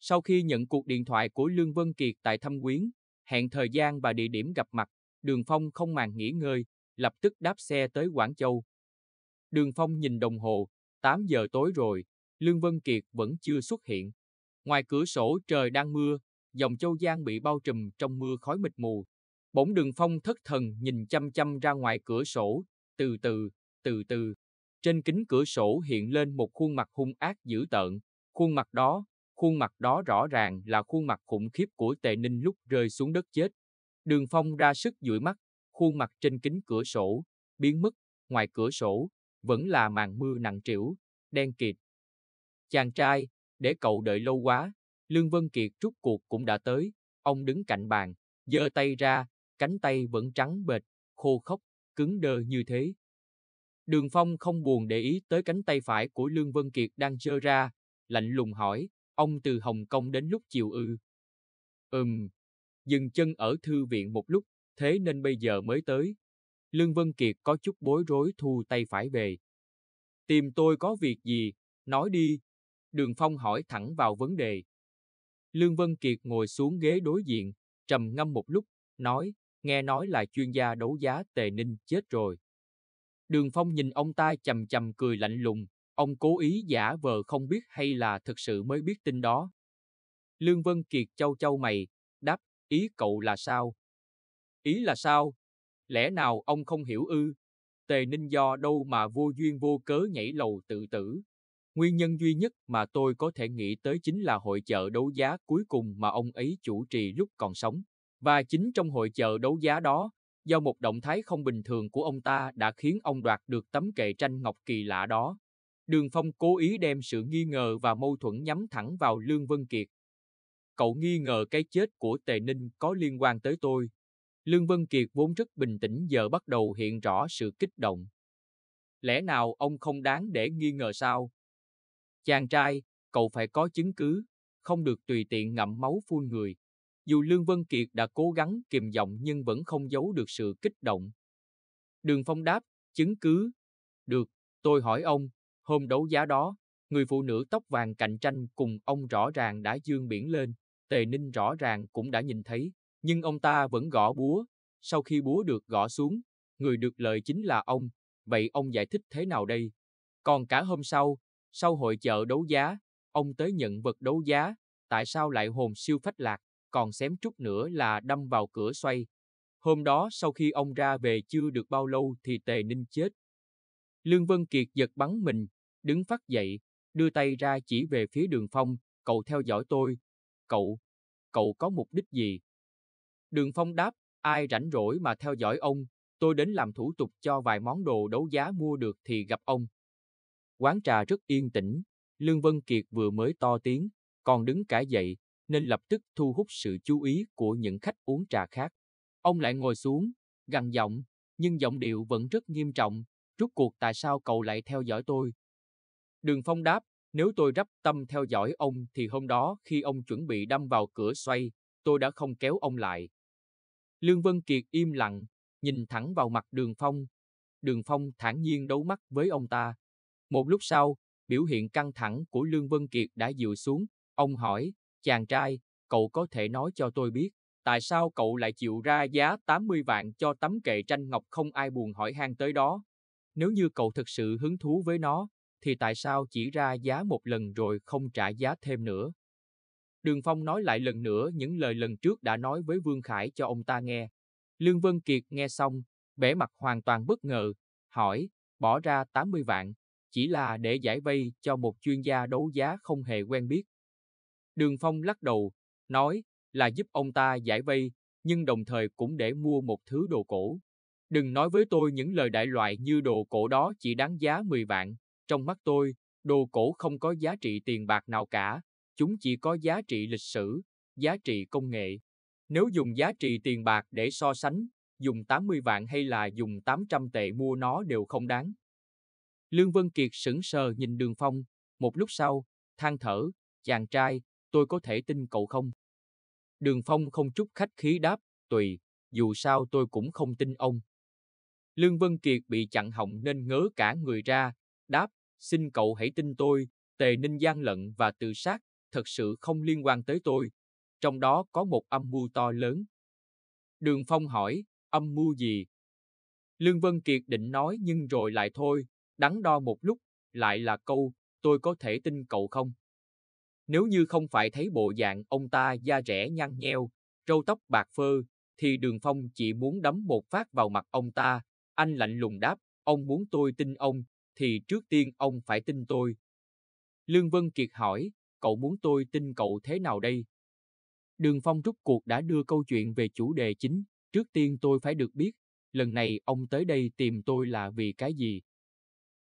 Sau khi nhận cuộc điện thoại của Lương Vân Kiệt tại Thâm Quyến, hẹn thời gian và địa điểm gặp mặt, Đường Phong không màng nghỉ ngơi, lập tức đáp xe tới Quảng Châu. Đường Phong nhìn đồng hồ, 8 giờ tối rồi, Lương Vân Kiệt vẫn chưa xuất hiện. Ngoài cửa sổ trời đang mưa, dòng châu Giang bị bao trùm trong mưa khói mịt mù. Bỗng đường phong thất thần nhìn chăm chăm ra ngoài cửa sổ, từ từ, từ từ. Trên kính cửa sổ hiện lên một khuôn mặt hung ác dữ tợn. Khuôn mặt đó, khuôn mặt đó rõ ràng là khuôn mặt khủng khiếp của tề ninh lúc rơi xuống đất chết. Đường phong ra sức dụi mắt, khuôn mặt trên kính cửa sổ, biến mất, ngoài cửa sổ, vẫn là màn mưa nặng trĩu, đen kịt. Chàng trai, để cậu đợi lâu quá, Lương Vân Kiệt rút cuộc cũng đã tới, ông đứng cạnh bàn, giơ tay ra, cánh tay vẫn trắng bệch, khô khốc, cứng đơ như thế. Đường Phong không buồn để ý tới cánh tay phải của Lương Vân Kiệt đang giơ ra, lạnh lùng hỏi, ông từ Hồng Kông đến lúc chiều ư. Ừm, dừng chân ở thư viện một lúc, thế nên bây giờ mới tới, Lương Vân Kiệt có chút bối rối thu tay phải về. Tìm tôi có việc gì? Nói đi. Đường Phong hỏi thẳng vào vấn đề. Lương Vân Kiệt ngồi xuống ghế đối diện, trầm ngâm một lúc, nói, nghe nói là chuyên gia đấu giá Tề Ninh chết rồi. Đường Phong nhìn ông ta chầm chầm cười lạnh lùng, ông cố ý giả vờ không biết hay là thực sự mới biết tin đó. Lương Vân Kiệt châu châu mày, đáp, ý cậu là sao? Ý là sao? lẽ nào ông không hiểu ư? Tề Ninh do đâu mà vô duyên vô cớ nhảy lầu tự tử? Nguyên nhân duy nhất mà tôi có thể nghĩ tới chính là hội chợ đấu giá cuối cùng mà ông ấy chủ trì lúc còn sống. Và chính trong hội chợ đấu giá đó, do một động thái không bình thường của ông ta đã khiến ông đoạt được tấm kệ tranh ngọc kỳ lạ đó. Đường Phong cố ý đem sự nghi ngờ và mâu thuẫn nhắm thẳng vào Lương Vân Kiệt. Cậu nghi ngờ cái chết của Tề Ninh có liên quan tới tôi, Lương Vân Kiệt vốn rất bình tĩnh giờ bắt đầu hiện rõ sự kích động. Lẽ nào ông không đáng để nghi ngờ sao? Chàng trai, cậu phải có chứng cứ, không được tùy tiện ngậm máu phun người. Dù Lương Vân Kiệt đã cố gắng kìm giọng nhưng vẫn không giấu được sự kích động. Đường Phong đáp, chứng cứ. Được, tôi hỏi ông, hôm đấu giá đó, người phụ nữ tóc vàng cạnh tranh cùng ông rõ ràng đã dương biển lên, Tề Ninh rõ ràng cũng đã nhìn thấy nhưng ông ta vẫn gõ búa. Sau khi búa được gõ xuống, người được lợi chính là ông. Vậy ông giải thích thế nào đây? Còn cả hôm sau, sau hội chợ đấu giá, ông tới nhận vật đấu giá, tại sao lại hồn siêu phách lạc, còn xém chút nữa là đâm vào cửa xoay. Hôm đó sau khi ông ra về chưa được bao lâu thì Tề Ninh chết. Lương Vân Kiệt giật bắn mình, đứng phát dậy, đưa tay ra chỉ về phía đường phong, cậu theo dõi tôi. Cậu, cậu có mục đích gì? Đường Phong đáp, ai rảnh rỗi mà theo dõi ông, tôi đến làm thủ tục cho vài món đồ đấu giá mua được thì gặp ông. Quán trà rất yên tĩnh, Lương Vân Kiệt vừa mới to tiếng, còn đứng cả dậy, nên lập tức thu hút sự chú ý của những khách uống trà khác. Ông lại ngồi xuống, gằn giọng, nhưng giọng điệu vẫn rất nghiêm trọng, rốt cuộc tại sao cậu lại theo dõi tôi? Đường Phong đáp, nếu tôi rắp tâm theo dõi ông thì hôm đó khi ông chuẩn bị đâm vào cửa xoay, tôi đã không kéo ông lại, Lương Vân Kiệt im lặng, nhìn thẳng vào mặt đường phong. Đường phong thản nhiên đấu mắt với ông ta. Một lúc sau, biểu hiện căng thẳng của Lương Vân Kiệt đã dịu xuống. Ông hỏi, chàng trai, cậu có thể nói cho tôi biết, tại sao cậu lại chịu ra giá 80 vạn cho tấm kệ tranh ngọc không ai buồn hỏi han tới đó? Nếu như cậu thực sự hứng thú với nó, thì tại sao chỉ ra giá một lần rồi không trả giá thêm nữa? Đường Phong nói lại lần nữa những lời lần trước đã nói với Vương Khải cho ông ta nghe. Lương Vân Kiệt nghe xong, vẻ mặt hoàn toàn bất ngờ, hỏi, bỏ ra 80 vạn, chỉ là để giải vây cho một chuyên gia đấu giá không hề quen biết. Đường Phong lắc đầu, nói là giúp ông ta giải vây, nhưng đồng thời cũng để mua một thứ đồ cổ. Đừng nói với tôi những lời đại loại như đồ cổ đó chỉ đáng giá 10 vạn. Trong mắt tôi, đồ cổ không có giá trị tiền bạc nào cả, chúng chỉ có giá trị lịch sử, giá trị công nghệ. Nếu dùng giá trị tiền bạc để so sánh, dùng 80 vạn hay là dùng 800 tệ mua nó đều không đáng. Lương Vân Kiệt sững sờ nhìn đường phong, một lúc sau, than thở, chàng trai, tôi có thể tin cậu không? Đường phong không chút khách khí đáp, tùy, dù sao tôi cũng không tin ông. Lương Vân Kiệt bị chặn họng nên ngớ cả người ra, đáp, xin cậu hãy tin tôi, Tề Ninh gian lận và tự sát thật sự không liên quan tới tôi. Trong đó có một âm mưu to lớn. Đường Phong hỏi, âm mưu gì? Lương Vân Kiệt định nói nhưng rồi lại thôi, đắn đo một lúc, lại là câu, tôi có thể tin cậu không? Nếu như không phải thấy bộ dạng ông ta da rẻ nhăn nheo, râu tóc bạc phơ, thì Đường Phong chỉ muốn đấm một phát vào mặt ông ta. Anh lạnh lùng đáp, ông muốn tôi tin ông, thì trước tiên ông phải tin tôi. Lương Vân Kiệt hỏi, cậu muốn tôi tin cậu thế nào đây? Đường Phong rút cuộc đã đưa câu chuyện về chủ đề chính, trước tiên tôi phải được biết, lần này ông tới đây tìm tôi là vì cái gì?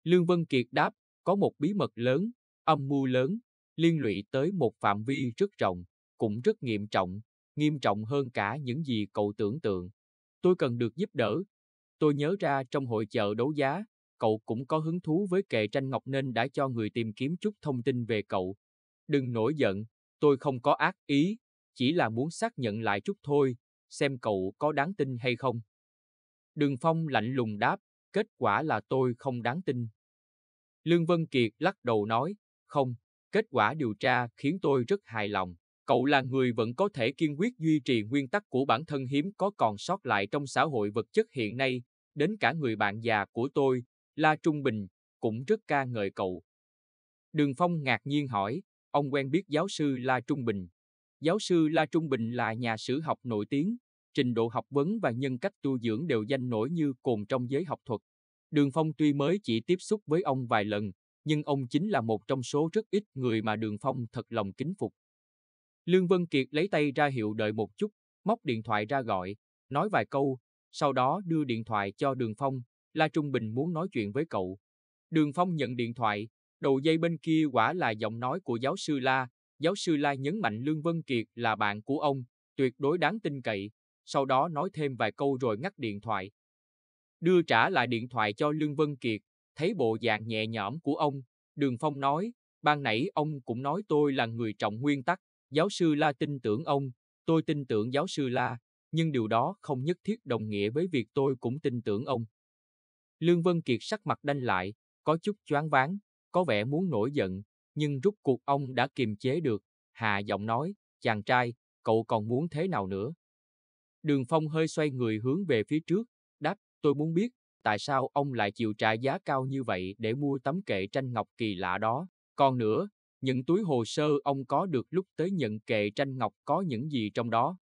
Lương Vân Kiệt đáp, có một bí mật lớn, âm mưu lớn, liên lụy tới một phạm vi rất rộng, cũng rất nghiêm trọng, nghiêm trọng hơn cả những gì cậu tưởng tượng. Tôi cần được giúp đỡ. Tôi nhớ ra trong hội chợ đấu giá, cậu cũng có hứng thú với kệ tranh ngọc nên đã cho người tìm kiếm chút thông tin về cậu, Đừng nổi giận, tôi không có ác ý, chỉ là muốn xác nhận lại chút thôi, xem cậu có đáng tin hay không. Đường Phong lạnh lùng đáp, kết quả là tôi không đáng tin. Lương Vân Kiệt lắc đầu nói, không, kết quả điều tra khiến tôi rất hài lòng. Cậu là người vẫn có thể kiên quyết duy trì nguyên tắc của bản thân hiếm có còn sót lại trong xã hội vật chất hiện nay, đến cả người bạn già của tôi, La Trung Bình, cũng rất ca ngợi cậu. Đường Phong ngạc nhiên hỏi, ông quen biết giáo sư La Trung Bình. Giáo sư La Trung Bình là nhà sử học nổi tiếng, trình độ học vấn và nhân cách tu dưỡng đều danh nổi như cồn trong giới học thuật. Đường Phong tuy mới chỉ tiếp xúc với ông vài lần, nhưng ông chính là một trong số rất ít người mà Đường Phong thật lòng kính phục. Lương Vân Kiệt lấy tay ra hiệu đợi một chút, móc điện thoại ra gọi, nói vài câu, sau đó đưa điện thoại cho Đường Phong, La Trung Bình muốn nói chuyện với cậu. Đường Phong nhận điện thoại, Đầu dây bên kia quả là giọng nói của giáo sư La, giáo sư La nhấn mạnh Lương Vân Kiệt là bạn của ông, tuyệt đối đáng tin cậy, sau đó nói thêm vài câu rồi ngắt điện thoại. Đưa trả lại điện thoại cho Lương Vân Kiệt, thấy bộ dạng nhẹ nhõm của ông, Đường Phong nói, ban nãy ông cũng nói tôi là người trọng nguyên tắc, giáo sư La tin tưởng ông, tôi tin tưởng giáo sư La, nhưng điều đó không nhất thiết đồng nghĩa với việc tôi cũng tin tưởng ông. Lương Vân Kiệt sắc mặt đanh lại, có chút choáng váng, có vẻ muốn nổi giận, nhưng rút cuộc ông đã kiềm chế được, hạ giọng nói, chàng trai, cậu còn muốn thế nào nữa? Đường Phong hơi xoay người hướng về phía trước, đáp, tôi muốn biết, tại sao ông lại chịu trả giá cao như vậy để mua tấm kệ tranh ngọc kỳ lạ đó? Còn nữa, những túi hồ sơ ông có được lúc tới nhận kệ tranh ngọc có những gì trong đó?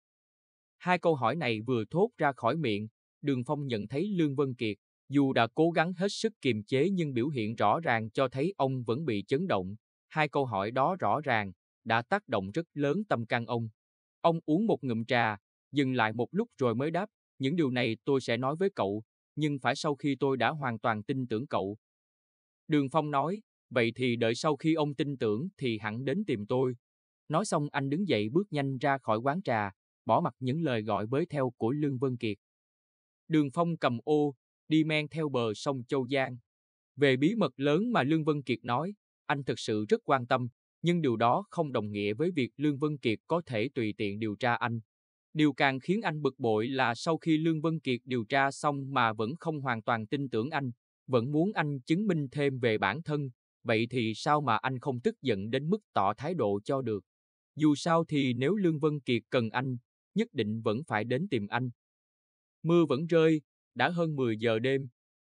Hai câu hỏi này vừa thốt ra khỏi miệng, Đường Phong nhận thấy Lương Vân Kiệt, dù đã cố gắng hết sức kiềm chế nhưng biểu hiện rõ ràng cho thấy ông vẫn bị chấn động. Hai câu hỏi đó rõ ràng đã tác động rất lớn tâm can ông. Ông uống một ngụm trà, dừng lại một lúc rồi mới đáp, những điều này tôi sẽ nói với cậu, nhưng phải sau khi tôi đã hoàn toàn tin tưởng cậu. Đường Phong nói, vậy thì đợi sau khi ông tin tưởng thì hẳn đến tìm tôi. Nói xong anh đứng dậy bước nhanh ra khỏi quán trà, bỏ mặt những lời gọi bới theo của Lương Vân Kiệt. Đường Phong cầm ô, đi men theo bờ sông Châu Giang. Về bí mật lớn mà Lương Vân Kiệt nói, anh thực sự rất quan tâm, nhưng điều đó không đồng nghĩa với việc Lương Vân Kiệt có thể tùy tiện điều tra anh. Điều càng khiến anh bực bội là sau khi Lương Vân Kiệt điều tra xong mà vẫn không hoàn toàn tin tưởng anh, vẫn muốn anh chứng minh thêm về bản thân, vậy thì sao mà anh không tức giận đến mức tỏ thái độ cho được. Dù sao thì nếu Lương Vân Kiệt cần anh, nhất định vẫn phải đến tìm anh. Mưa vẫn rơi, đã hơn 10 giờ đêm,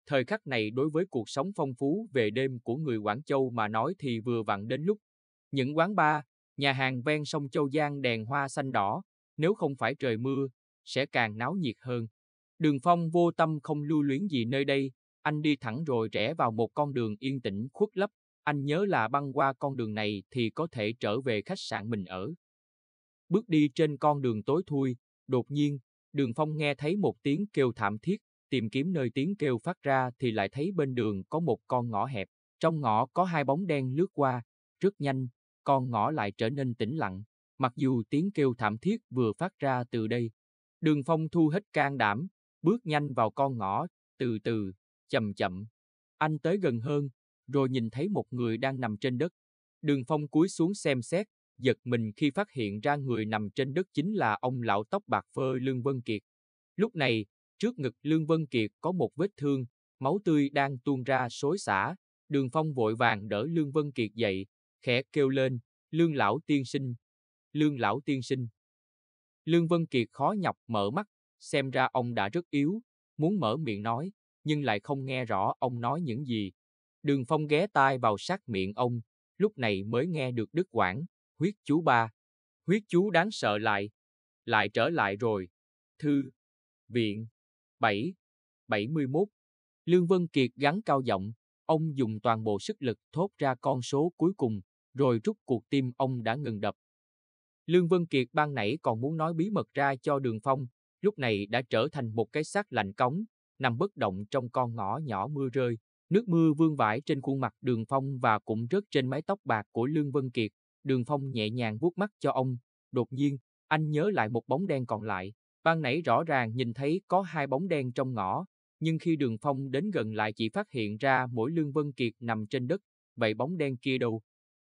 thời khắc này đối với cuộc sống phong phú về đêm của người Quảng Châu mà nói thì vừa vặn đến lúc. Những quán bar, nhà hàng ven sông Châu Giang đèn hoa xanh đỏ, nếu không phải trời mưa, sẽ càng náo nhiệt hơn. Đường Phong vô tâm không lưu luyến gì nơi đây, anh đi thẳng rồi rẽ vào một con đường yên tĩnh khuất lấp. Anh nhớ là băng qua con đường này thì có thể trở về khách sạn mình ở. Bước đi trên con đường tối thui, đột nhiên, Đường Phong nghe thấy một tiếng kêu thảm thiết, tìm kiếm nơi tiếng kêu phát ra thì lại thấy bên đường có một con ngõ hẹp. Trong ngõ có hai bóng đen lướt qua, rất nhanh, con ngõ lại trở nên tĩnh lặng. Mặc dù tiếng kêu thảm thiết vừa phát ra từ đây, đường phong thu hết can đảm, bước nhanh vào con ngõ, từ từ, chậm chậm. Anh tới gần hơn, rồi nhìn thấy một người đang nằm trên đất. Đường phong cúi xuống xem xét, giật mình khi phát hiện ra người nằm trên đất chính là ông lão tóc bạc phơ Lương Vân Kiệt. Lúc này, trước ngực Lương Vân Kiệt có một vết thương, máu tươi đang tuôn ra xối xả, đường phong vội vàng đỡ Lương Vân Kiệt dậy, khẽ kêu lên, Lương Lão Tiên Sinh, Lương Lão Tiên Sinh. Lương Vân Kiệt khó nhọc mở mắt, xem ra ông đã rất yếu, muốn mở miệng nói, nhưng lại không nghe rõ ông nói những gì. Đường Phong ghé tai vào sát miệng ông, lúc này mới nghe được đứt quãng huyết chú ba huyết chú đáng sợ lại lại trở lại rồi thư viện bảy, 7 71 Lương Vân Kiệt gắn cao giọng ông dùng toàn bộ sức lực thốt ra con số cuối cùng rồi rút cuộc tim ông đã ngừng đập Lương Vân Kiệt ban nãy còn muốn nói bí mật ra cho Đường Phong lúc này đã trở thành một cái xác lạnh cống nằm bất động trong con ngõ nhỏ mưa rơi Nước mưa vương vãi trên khuôn mặt đường phong và cũng rớt trên mái tóc bạc của Lương Vân Kiệt, Đường Phong nhẹ nhàng vuốt mắt cho ông, đột nhiên, anh nhớ lại một bóng đen còn lại. Ban nãy rõ ràng nhìn thấy có hai bóng đen trong ngõ, nhưng khi đường phong đến gần lại chỉ phát hiện ra mỗi Lương Vân Kiệt nằm trên đất, vậy bóng đen kia đâu?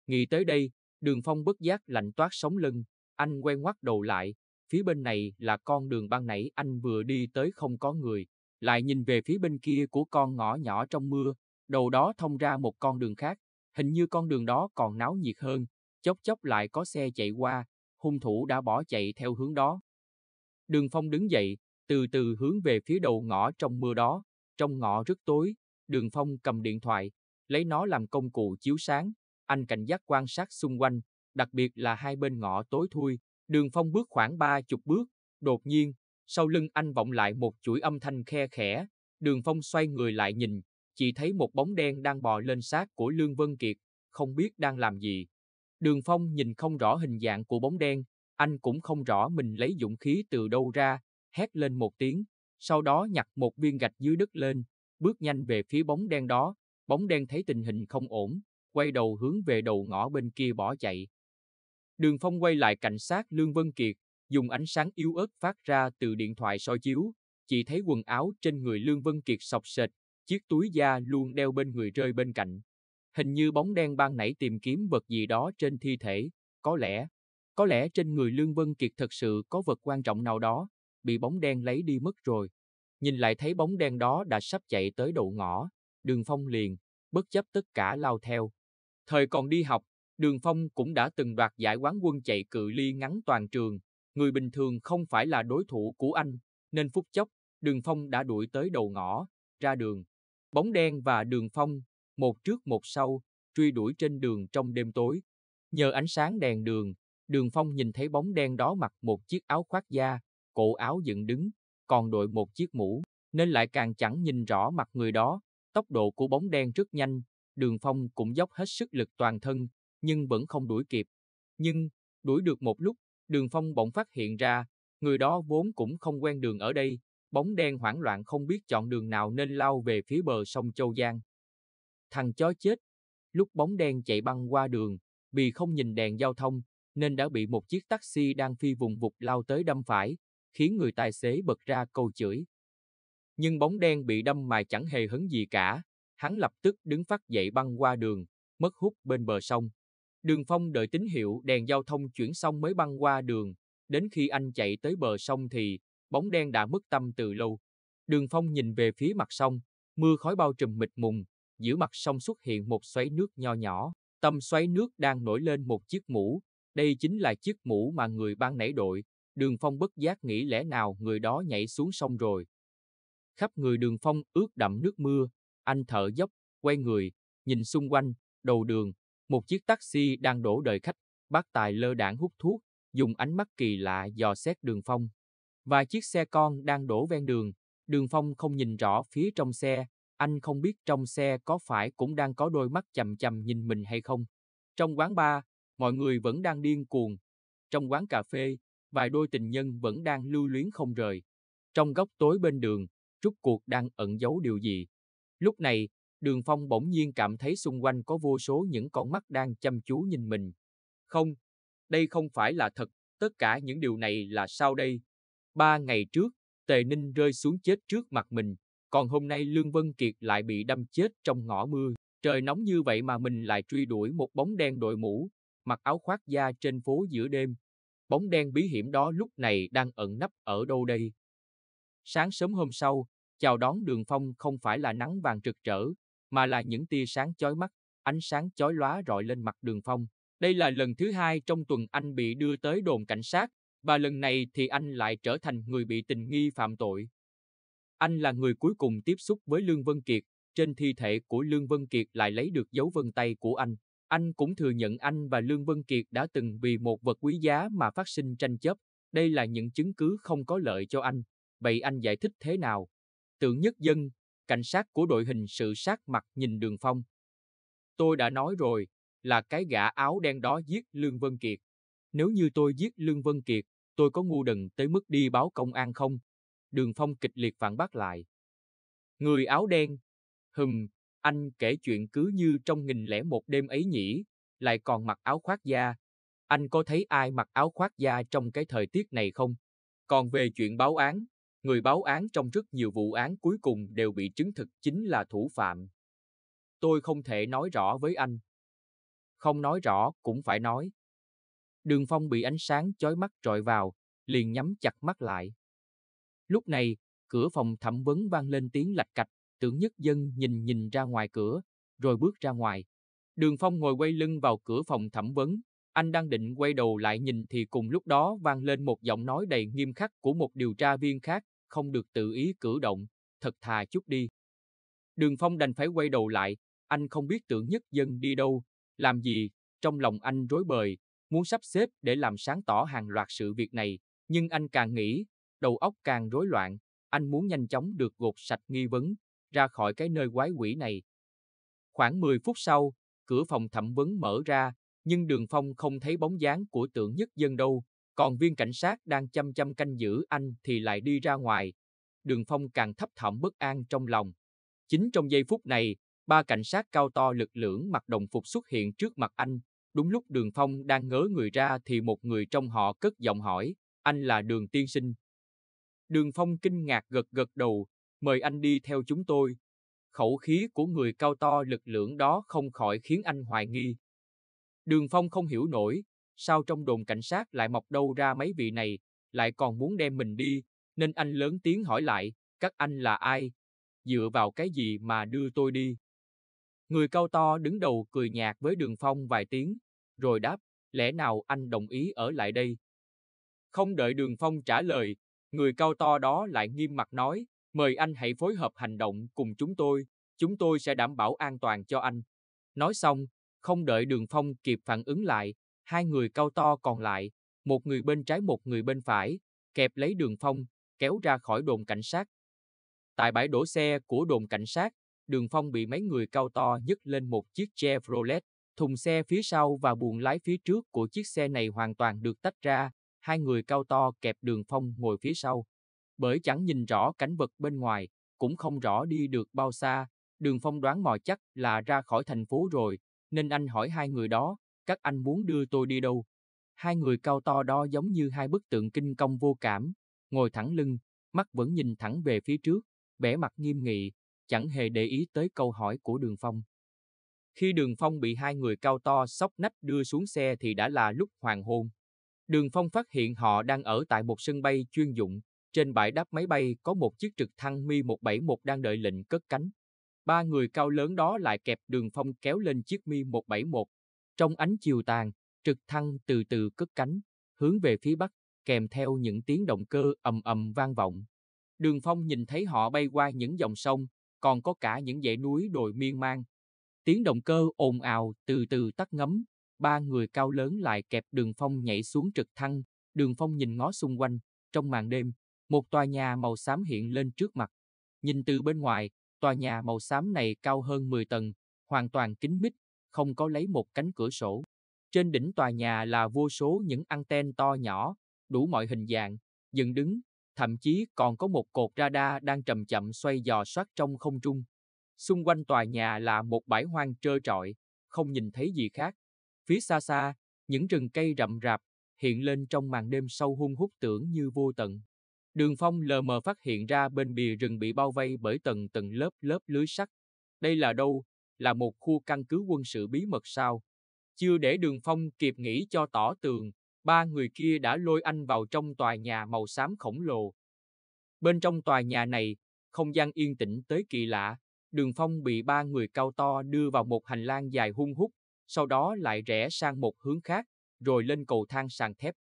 Nghĩ tới đây, đường phong bất giác lạnh toát sống lưng, anh quen ngoắt đầu lại, phía bên này là con đường ban nãy anh vừa đi tới không có người, lại nhìn về phía bên kia của con ngõ nhỏ trong mưa, đầu đó thông ra một con đường khác, hình như con đường đó còn náo nhiệt hơn, chốc chốc lại có xe chạy qua, hung thủ đã bỏ chạy theo hướng đó. Đường Phong đứng dậy, từ từ hướng về phía đầu ngõ trong mưa đó, trong ngõ rất tối, Đường Phong cầm điện thoại, lấy nó làm công cụ chiếu sáng, anh cảnh giác quan sát xung quanh, đặc biệt là hai bên ngõ tối thui, Đường Phong bước khoảng ba chục bước, đột nhiên, sau lưng anh vọng lại một chuỗi âm thanh khe khẽ, Đường Phong xoay người lại nhìn, chỉ thấy một bóng đen đang bò lên sát của Lương Vân Kiệt, không biết đang làm gì. Đường Phong nhìn không rõ hình dạng của bóng đen, anh cũng không rõ mình lấy dũng khí từ đâu ra, hét lên một tiếng, sau đó nhặt một viên gạch dưới đất lên, bước nhanh về phía bóng đen đó, bóng đen thấy tình hình không ổn, quay đầu hướng về đầu ngõ bên kia bỏ chạy. Đường Phong quay lại cảnh sát Lương Vân Kiệt, dùng ánh sáng yếu ớt phát ra từ điện thoại soi chiếu, chỉ thấy quần áo trên người Lương Vân Kiệt sọc sệt, chiếc túi da luôn đeo bên người rơi bên cạnh, Hình như bóng đen ban nãy tìm kiếm vật gì đó trên thi thể, có lẽ, có lẽ trên người Lương Vân Kiệt thật sự có vật quan trọng nào đó, bị bóng đen lấy đi mất rồi. Nhìn lại thấy bóng đen đó đã sắp chạy tới đầu ngõ, đường phong liền, bất chấp tất cả lao theo. Thời còn đi học, đường phong cũng đã từng đoạt giải quán quân chạy cự ly ngắn toàn trường, người bình thường không phải là đối thủ của anh, nên phút chốc, đường phong đã đuổi tới đầu ngõ, ra đường. Bóng đen và đường phong một trước một sau, truy đuổi trên đường trong đêm tối. Nhờ ánh sáng đèn đường, Đường Phong nhìn thấy bóng đen đó mặc một chiếc áo khoác da, cổ áo dựng đứng, còn đội một chiếc mũ, nên lại càng chẳng nhìn rõ mặt người đó. Tốc độ của bóng đen rất nhanh, Đường Phong cũng dốc hết sức lực toàn thân, nhưng vẫn không đuổi kịp. Nhưng, đuổi được một lúc, Đường Phong bỗng phát hiện ra, người đó vốn cũng không quen đường ở đây, bóng đen hoảng loạn không biết chọn đường nào nên lao về phía bờ sông Châu Giang. Thằng chó chết. Lúc bóng đen chạy băng qua đường, vì không nhìn đèn giao thông, nên đã bị một chiếc taxi đang phi vùng vụt lao tới đâm phải, khiến người tài xế bật ra câu chửi. Nhưng bóng đen bị đâm mà chẳng hề hấn gì cả, hắn lập tức đứng phát dậy băng qua đường, mất hút bên bờ sông. Đường Phong đợi tín hiệu đèn giao thông chuyển xong mới băng qua đường, đến khi anh chạy tới bờ sông thì bóng đen đã mất tâm từ lâu. Đường Phong nhìn về phía mặt sông, mưa khói bao trùm mịt mùng, giữa mặt sông xuất hiện một xoáy nước nho nhỏ, tâm xoáy nước đang nổi lên một chiếc mũ, đây chính là chiếc mũ mà người ban nãy đội, đường phong bất giác nghĩ lẽ nào người đó nhảy xuống sông rồi. Khắp người đường phong ướt đậm nước mưa, anh thở dốc, quay người, nhìn xung quanh, đầu đường, một chiếc taxi đang đổ đợi khách, bác tài lơ đảng hút thuốc, dùng ánh mắt kỳ lạ dò xét đường phong. Và chiếc xe con đang đổ ven đường, đường phong không nhìn rõ phía trong xe, anh không biết trong xe có phải cũng đang có đôi mắt chằm chằm nhìn mình hay không. Trong quán bar, mọi người vẫn đang điên cuồng. Trong quán cà phê, vài đôi tình nhân vẫn đang lưu luyến không rời. Trong góc tối bên đường, rút cuộc đang ẩn giấu điều gì. Lúc này, đường phong bỗng nhiên cảm thấy xung quanh có vô số những con mắt đang chăm chú nhìn mình. Không, đây không phải là thật, tất cả những điều này là sao đây? Ba ngày trước, Tề Ninh rơi xuống chết trước mặt mình, còn hôm nay Lương Vân Kiệt lại bị đâm chết trong ngõ mưa. Trời nóng như vậy mà mình lại truy đuổi một bóng đen đội mũ, mặc áo khoác da trên phố giữa đêm. Bóng đen bí hiểm đó lúc này đang ẩn nấp ở đâu đây? Sáng sớm hôm sau, chào đón đường phong không phải là nắng vàng rực rỡ, mà là những tia sáng chói mắt, ánh sáng chói lóa rọi lên mặt đường phong. Đây là lần thứ hai trong tuần anh bị đưa tới đồn cảnh sát, và lần này thì anh lại trở thành người bị tình nghi phạm tội. Anh là người cuối cùng tiếp xúc với Lương Vân Kiệt, trên thi thể của Lương Vân Kiệt lại lấy được dấu vân tay của anh. Anh cũng thừa nhận anh và Lương Vân Kiệt đã từng vì một vật quý giá mà phát sinh tranh chấp. Đây là những chứng cứ không có lợi cho anh. Vậy anh giải thích thế nào? Tưởng nhất dân, cảnh sát của đội hình sự sát mặt nhìn đường phong. Tôi đã nói rồi, là cái gã áo đen đó giết Lương Vân Kiệt. Nếu như tôi giết Lương Vân Kiệt, tôi có ngu đần tới mức đi báo công an không? Đường Phong kịch liệt phản bác lại. Người áo đen, hừm, anh kể chuyện cứ như trong nghìn lẻ một đêm ấy nhỉ, lại còn mặc áo khoác da. Anh có thấy ai mặc áo khoác da trong cái thời tiết này không? Còn về chuyện báo án, người báo án trong rất nhiều vụ án cuối cùng đều bị chứng thực chính là thủ phạm. Tôi không thể nói rõ với anh. Không nói rõ cũng phải nói. Đường Phong bị ánh sáng chói mắt trọi vào, liền nhắm chặt mắt lại. Lúc này, cửa phòng thẩm vấn vang lên tiếng lạch cạch, tưởng nhất dân nhìn nhìn ra ngoài cửa, rồi bước ra ngoài. Đường Phong ngồi quay lưng vào cửa phòng thẩm vấn, anh đang định quay đầu lại nhìn thì cùng lúc đó vang lên một giọng nói đầy nghiêm khắc của một điều tra viên khác, không được tự ý cử động, thật thà chút đi. Đường Phong đành phải quay đầu lại, anh không biết tưởng nhất dân đi đâu, làm gì, trong lòng anh rối bời, muốn sắp xếp để làm sáng tỏ hàng loạt sự việc này, nhưng anh càng nghĩ, đầu óc càng rối loạn, anh muốn nhanh chóng được gột sạch nghi vấn, ra khỏi cái nơi quái quỷ này. Khoảng 10 phút sau, cửa phòng thẩm vấn mở ra, nhưng Đường Phong không thấy bóng dáng của Tưởng nhất dân đâu, còn viên cảnh sát đang chăm chăm canh giữ anh thì lại đi ra ngoài. Đường Phong càng thấp thỏm bất an trong lòng. Chính trong giây phút này, ba cảnh sát cao to lực lưỡng mặc đồng phục xuất hiện trước mặt anh. Đúng lúc Đường Phong đang ngớ người ra thì một người trong họ cất giọng hỏi, anh là Đường Tiên Sinh, Đường Phong kinh ngạc gật gật đầu, mời anh đi theo chúng tôi. Khẩu khí của người cao to lực lượng đó không khỏi khiến anh hoài nghi. Đường Phong không hiểu nổi, sao trong đồn cảnh sát lại mọc đâu ra mấy vị này, lại còn muốn đem mình đi, nên anh lớn tiếng hỏi lại, các anh là ai? Dựa vào cái gì mà đưa tôi đi? Người cao to đứng đầu cười nhạt với Đường Phong vài tiếng, rồi đáp, lẽ nào anh đồng ý ở lại đây? Không đợi Đường Phong trả lời, Người cao to đó lại nghiêm mặt nói, mời anh hãy phối hợp hành động cùng chúng tôi, chúng tôi sẽ đảm bảo an toàn cho anh. Nói xong, không đợi đường phong kịp phản ứng lại, hai người cao to còn lại, một người bên trái một người bên phải, kẹp lấy đường phong, kéo ra khỏi đồn cảnh sát. Tại bãi đổ xe của đồn cảnh sát, đường phong bị mấy người cao to nhấc lên một chiếc Chevrolet, thùng xe phía sau và buồng lái phía trước của chiếc xe này hoàn toàn được tách ra, hai người cao to kẹp đường phong ngồi phía sau. Bởi chẳng nhìn rõ cảnh vật bên ngoài, cũng không rõ đi được bao xa, đường phong đoán mò chắc là ra khỏi thành phố rồi, nên anh hỏi hai người đó, các anh muốn đưa tôi đi đâu? Hai người cao to đó giống như hai bức tượng kinh công vô cảm, ngồi thẳng lưng, mắt vẫn nhìn thẳng về phía trước, vẻ mặt nghiêm nghị, chẳng hề để ý tới câu hỏi của đường phong. Khi đường phong bị hai người cao to sóc nách đưa xuống xe thì đã là lúc hoàng hôn. Đường Phong phát hiện họ đang ở tại một sân bay chuyên dụng, trên bãi đáp máy bay có một chiếc trực thăng Mi-171 đang đợi lệnh cất cánh. Ba người cao lớn đó lại kẹp Đường Phong kéo lên chiếc Mi-171. Trong ánh chiều tàn, trực thăng từ từ cất cánh, hướng về phía bắc, kèm theo những tiếng động cơ ầm ầm vang vọng. Đường Phong nhìn thấy họ bay qua những dòng sông, còn có cả những dãy núi đồi miên man. Tiếng động cơ ồn ào từ từ tắt ngấm, ba người cao lớn lại kẹp đường phong nhảy xuống trực thăng, đường phong nhìn ngó xung quanh, trong màn đêm, một tòa nhà màu xám hiện lên trước mặt. Nhìn từ bên ngoài, tòa nhà màu xám này cao hơn 10 tầng, hoàn toàn kín mít, không có lấy một cánh cửa sổ. Trên đỉnh tòa nhà là vô số những anten to nhỏ, đủ mọi hình dạng, dựng đứng, thậm chí còn có một cột radar đang chậm chậm xoay dò soát trong không trung. Xung quanh tòa nhà là một bãi hoang trơ trọi, không nhìn thấy gì khác. Phía xa xa, những rừng cây rậm rạp hiện lên trong màn đêm sâu hun hút tưởng như vô tận. Đường Phong lờ mờ phát hiện ra bên bìa rừng bị bao vây bởi tầng tầng lớp lớp lưới sắt. Đây là đâu? Là một khu căn cứ quân sự bí mật sao? Chưa để Đường Phong kịp nghĩ cho tỏ tường, ba người kia đã lôi anh vào trong tòa nhà màu xám khổng lồ. Bên trong tòa nhà này, không gian yên tĩnh tới kỳ lạ, Đường Phong bị ba người cao to đưa vào một hành lang dài hun hút sau đó lại rẽ sang một hướng khác, rồi lên cầu thang sàn thép.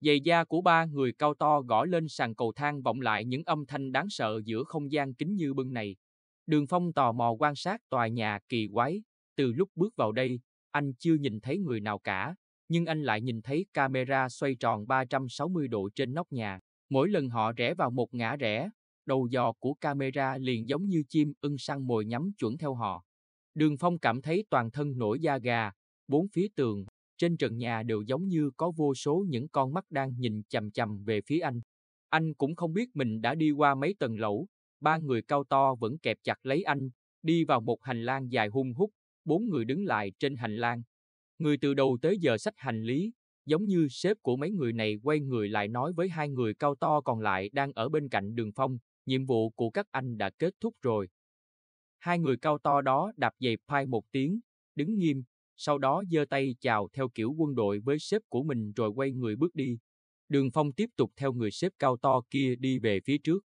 Giày da của ba người cao to gõ lên sàn cầu thang vọng lại những âm thanh đáng sợ giữa không gian kính như bưng này. Đường Phong tò mò quan sát tòa nhà kỳ quái, từ lúc bước vào đây, anh chưa nhìn thấy người nào cả, nhưng anh lại nhìn thấy camera xoay tròn 360 độ trên nóc nhà. Mỗi lần họ rẽ vào một ngã rẽ, đầu dò của camera liền giống như chim ưng săn mồi nhắm chuẩn theo họ. Đường Phong cảm thấy toàn thân nổi da gà, bốn phía tường, trên trần nhà đều giống như có vô số những con mắt đang nhìn chằm chằm về phía anh. Anh cũng không biết mình đã đi qua mấy tầng lẩu, ba người cao to vẫn kẹp chặt lấy anh, đi vào một hành lang dài hung hút, bốn người đứng lại trên hành lang. Người từ đầu tới giờ sách hành lý, giống như sếp của mấy người này quay người lại nói với hai người cao to còn lại đang ở bên cạnh đường phong, nhiệm vụ của các anh đã kết thúc rồi, Hai người cao to đó đạp giày phai một tiếng, đứng nghiêm, sau đó giơ tay chào theo kiểu quân đội với sếp của mình rồi quay người bước đi. Đường Phong tiếp tục theo người sếp cao to kia đi về phía trước.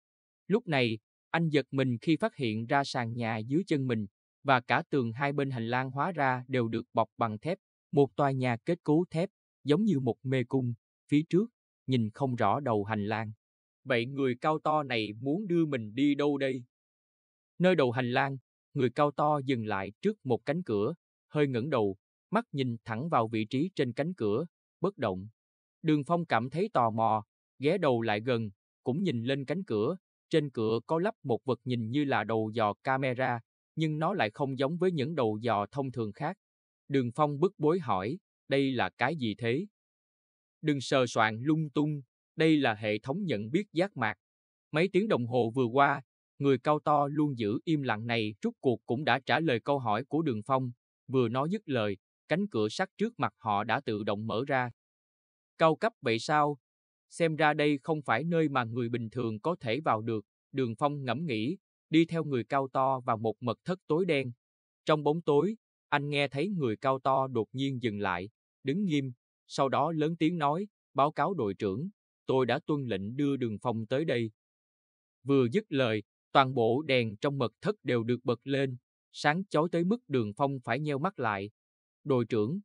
Lúc này, anh giật mình khi phát hiện ra sàn nhà dưới chân mình và cả tường hai bên hành lang hóa ra đều được bọc bằng thép, một tòa nhà kết cấu thép, giống như một mê cung, phía trước, nhìn không rõ đầu hành lang. Vậy người cao to này muốn đưa mình đi đâu đây? Nơi đầu hành lang, người cao to dừng lại trước một cánh cửa, hơi ngẩng đầu, mắt nhìn thẳng vào vị trí trên cánh cửa, bất động. Đường Phong cảm thấy tò mò, ghé đầu lại gần, cũng nhìn lên cánh cửa, trên cửa có lắp một vật nhìn như là đầu dò camera, nhưng nó lại không giống với những đầu dò thông thường khác. Đường Phong bức bối hỏi, đây là cái gì thế? Đừng sờ soạng lung tung, đây là hệ thống nhận biết giác mạc. Mấy tiếng đồng hồ vừa qua, người cao to luôn giữ im lặng này rút cuộc cũng đã trả lời câu hỏi của Đường Phong, vừa nói dứt lời, cánh cửa sắt trước mặt họ đã tự động mở ra. Cao cấp vậy sao? Xem ra đây không phải nơi mà người bình thường có thể vào được, Đường Phong ngẫm nghĩ, đi theo người cao to vào một mật thất tối đen. Trong bóng tối, anh nghe thấy người cao to đột nhiên dừng lại, đứng nghiêm, sau đó lớn tiếng nói, báo cáo đội trưởng, tôi đã tuân lệnh đưa đường phong tới đây. Vừa dứt lời, Toàn bộ đèn trong mật thất đều được bật lên, sáng chói tới mức đường phong phải nheo mắt lại. Đội trưởng,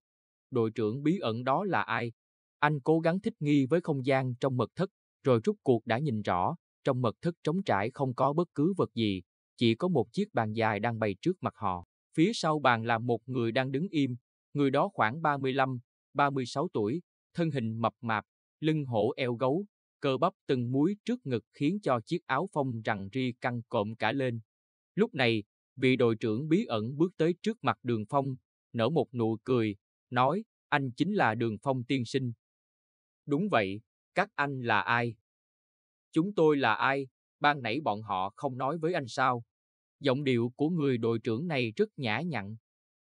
đội trưởng bí ẩn đó là ai? Anh cố gắng thích nghi với không gian trong mật thất, rồi rút cuộc đã nhìn rõ, trong mật thất trống trải không có bất cứ vật gì, chỉ có một chiếc bàn dài đang bày trước mặt họ. Phía sau bàn là một người đang đứng im, người đó khoảng 35, 36 tuổi, thân hình mập mạp, lưng hổ eo gấu, cơ bắp từng múi trước ngực khiến cho chiếc áo phong rằng ri căng cộm cả lên. Lúc này, vị đội trưởng bí ẩn bước tới trước mặt đường phong, nở một nụ cười, nói, anh chính là đường phong tiên sinh. Đúng vậy, các anh là ai? Chúng tôi là ai? Ban nãy bọn họ không nói với anh sao? Giọng điệu của người đội trưởng này rất nhã nhặn.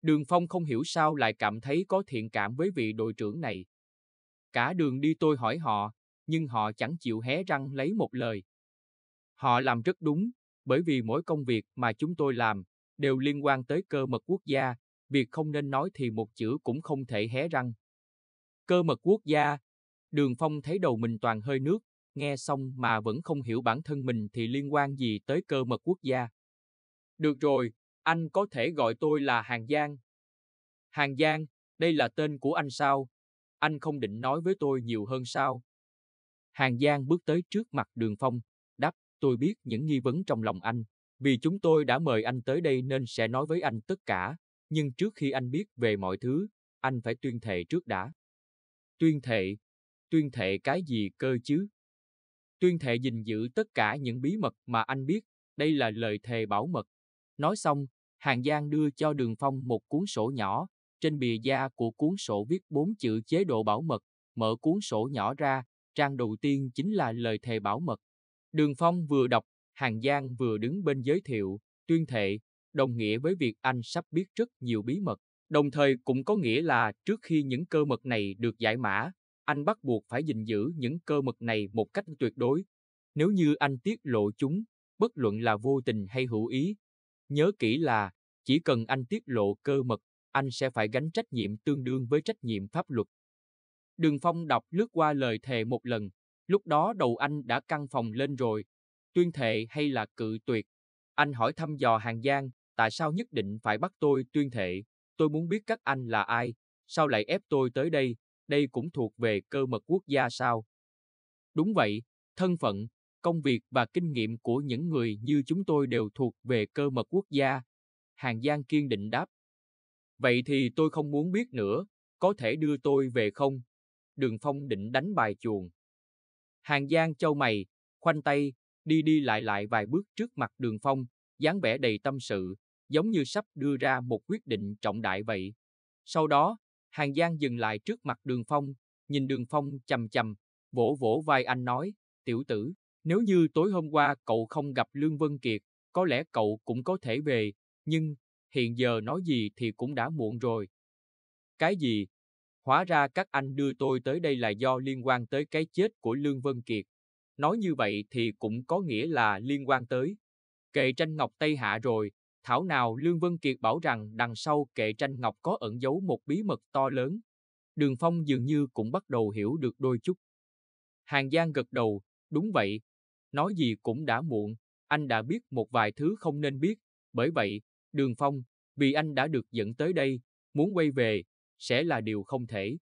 Đường Phong không hiểu sao lại cảm thấy có thiện cảm với vị đội trưởng này. Cả đường đi tôi hỏi họ, nhưng họ chẳng chịu hé răng lấy một lời. Họ làm rất đúng, bởi vì mỗi công việc mà chúng tôi làm đều liên quan tới cơ mật quốc gia, việc không nên nói thì một chữ cũng không thể hé răng. Cơ mật quốc gia, đường phong thấy đầu mình toàn hơi nước, nghe xong mà vẫn không hiểu bản thân mình thì liên quan gì tới cơ mật quốc gia. Được rồi, anh có thể gọi tôi là Hàng Giang. Hàng Giang, đây là tên của anh sao? Anh không định nói với tôi nhiều hơn sao? Hàng Giang bước tới trước mặt Đường Phong, đáp, tôi biết những nghi vấn trong lòng anh, vì chúng tôi đã mời anh tới đây nên sẽ nói với anh tất cả, nhưng trước khi anh biết về mọi thứ, anh phải tuyên thệ trước đã. Tuyên thệ? Tuyên thệ cái gì cơ chứ? Tuyên thệ gìn giữ tất cả những bí mật mà anh biết, đây là lời thề bảo mật. Nói xong, Hàng Giang đưa cho Đường Phong một cuốn sổ nhỏ, trên bìa da của cuốn sổ viết bốn chữ chế độ bảo mật, mở cuốn sổ nhỏ ra, trang đầu tiên chính là lời thề bảo mật. Đường Phong vừa đọc, Hàng Giang vừa đứng bên giới thiệu, tuyên thệ, đồng nghĩa với việc anh sắp biết rất nhiều bí mật. Đồng thời cũng có nghĩa là trước khi những cơ mật này được giải mã, anh bắt buộc phải gìn giữ những cơ mật này một cách tuyệt đối. Nếu như anh tiết lộ chúng, bất luận là vô tình hay hữu ý, nhớ kỹ là chỉ cần anh tiết lộ cơ mật, anh sẽ phải gánh trách nhiệm tương đương với trách nhiệm pháp luật. Đường Phong đọc lướt qua lời thề một lần, lúc đó đầu anh đã căng phòng lên rồi. Tuyên thệ hay là cự tuyệt? Anh hỏi thăm dò Hàng Giang, tại sao nhất định phải bắt tôi tuyên thệ? Tôi muốn biết các anh là ai, sao lại ép tôi tới đây? Đây cũng thuộc về cơ mật quốc gia sao? Đúng vậy, thân phận, công việc và kinh nghiệm của những người như chúng tôi đều thuộc về cơ mật quốc gia. Hàng Giang kiên định đáp. Vậy thì tôi không muốn biết nữa, có thể đưa tôi về không? đường phong định đánh bài chuồng. Hàng Giang châu mày, khoanh tay, đi đi lại lại vài bước trước mặt đường phong, dáng vẻ đầy tâm sự, giống như sắp đưa ra một quyết định trọng đại vậy. Sau đó, Hàng Giang dừng lại trước mặt đường phong, nhìn đường phong chầm chầm, vỗ vỗ vai anh nói, tiểu tử, nếu như tối hôm qua cậu không gặp Lương Vân Kiệt, có lẽ cậu cũng có thể về, nhưng hiện giờ nói gì thì cũng đã muộn rồi. Cái gì, Hóa ra các anh đưa tôi tới đây là do liên quan tới cái chết của Lương Vân Kiệt. Nói như vậy thì cũng có nghĩa là liên quan tới. Kệ tranh ngọc Tây Hạ rồi, thảo nào Lương Vân Kiệt bảo rằng đằng sau kệ tranh ngọc có ẩn giấu một bí mật to lớn. Đường Phong dường như cũng bắt đầu hiểu được đôi chút. Hàng Giang gật đầu, đúng vậy. Nói gì cũng đã muộn, anh đã biết một vài thứ không nên biết. Bởi vậy, Đường Phong, vì anh đã được dẫn tới đây, muốn quay về, sẽ là điều không thể.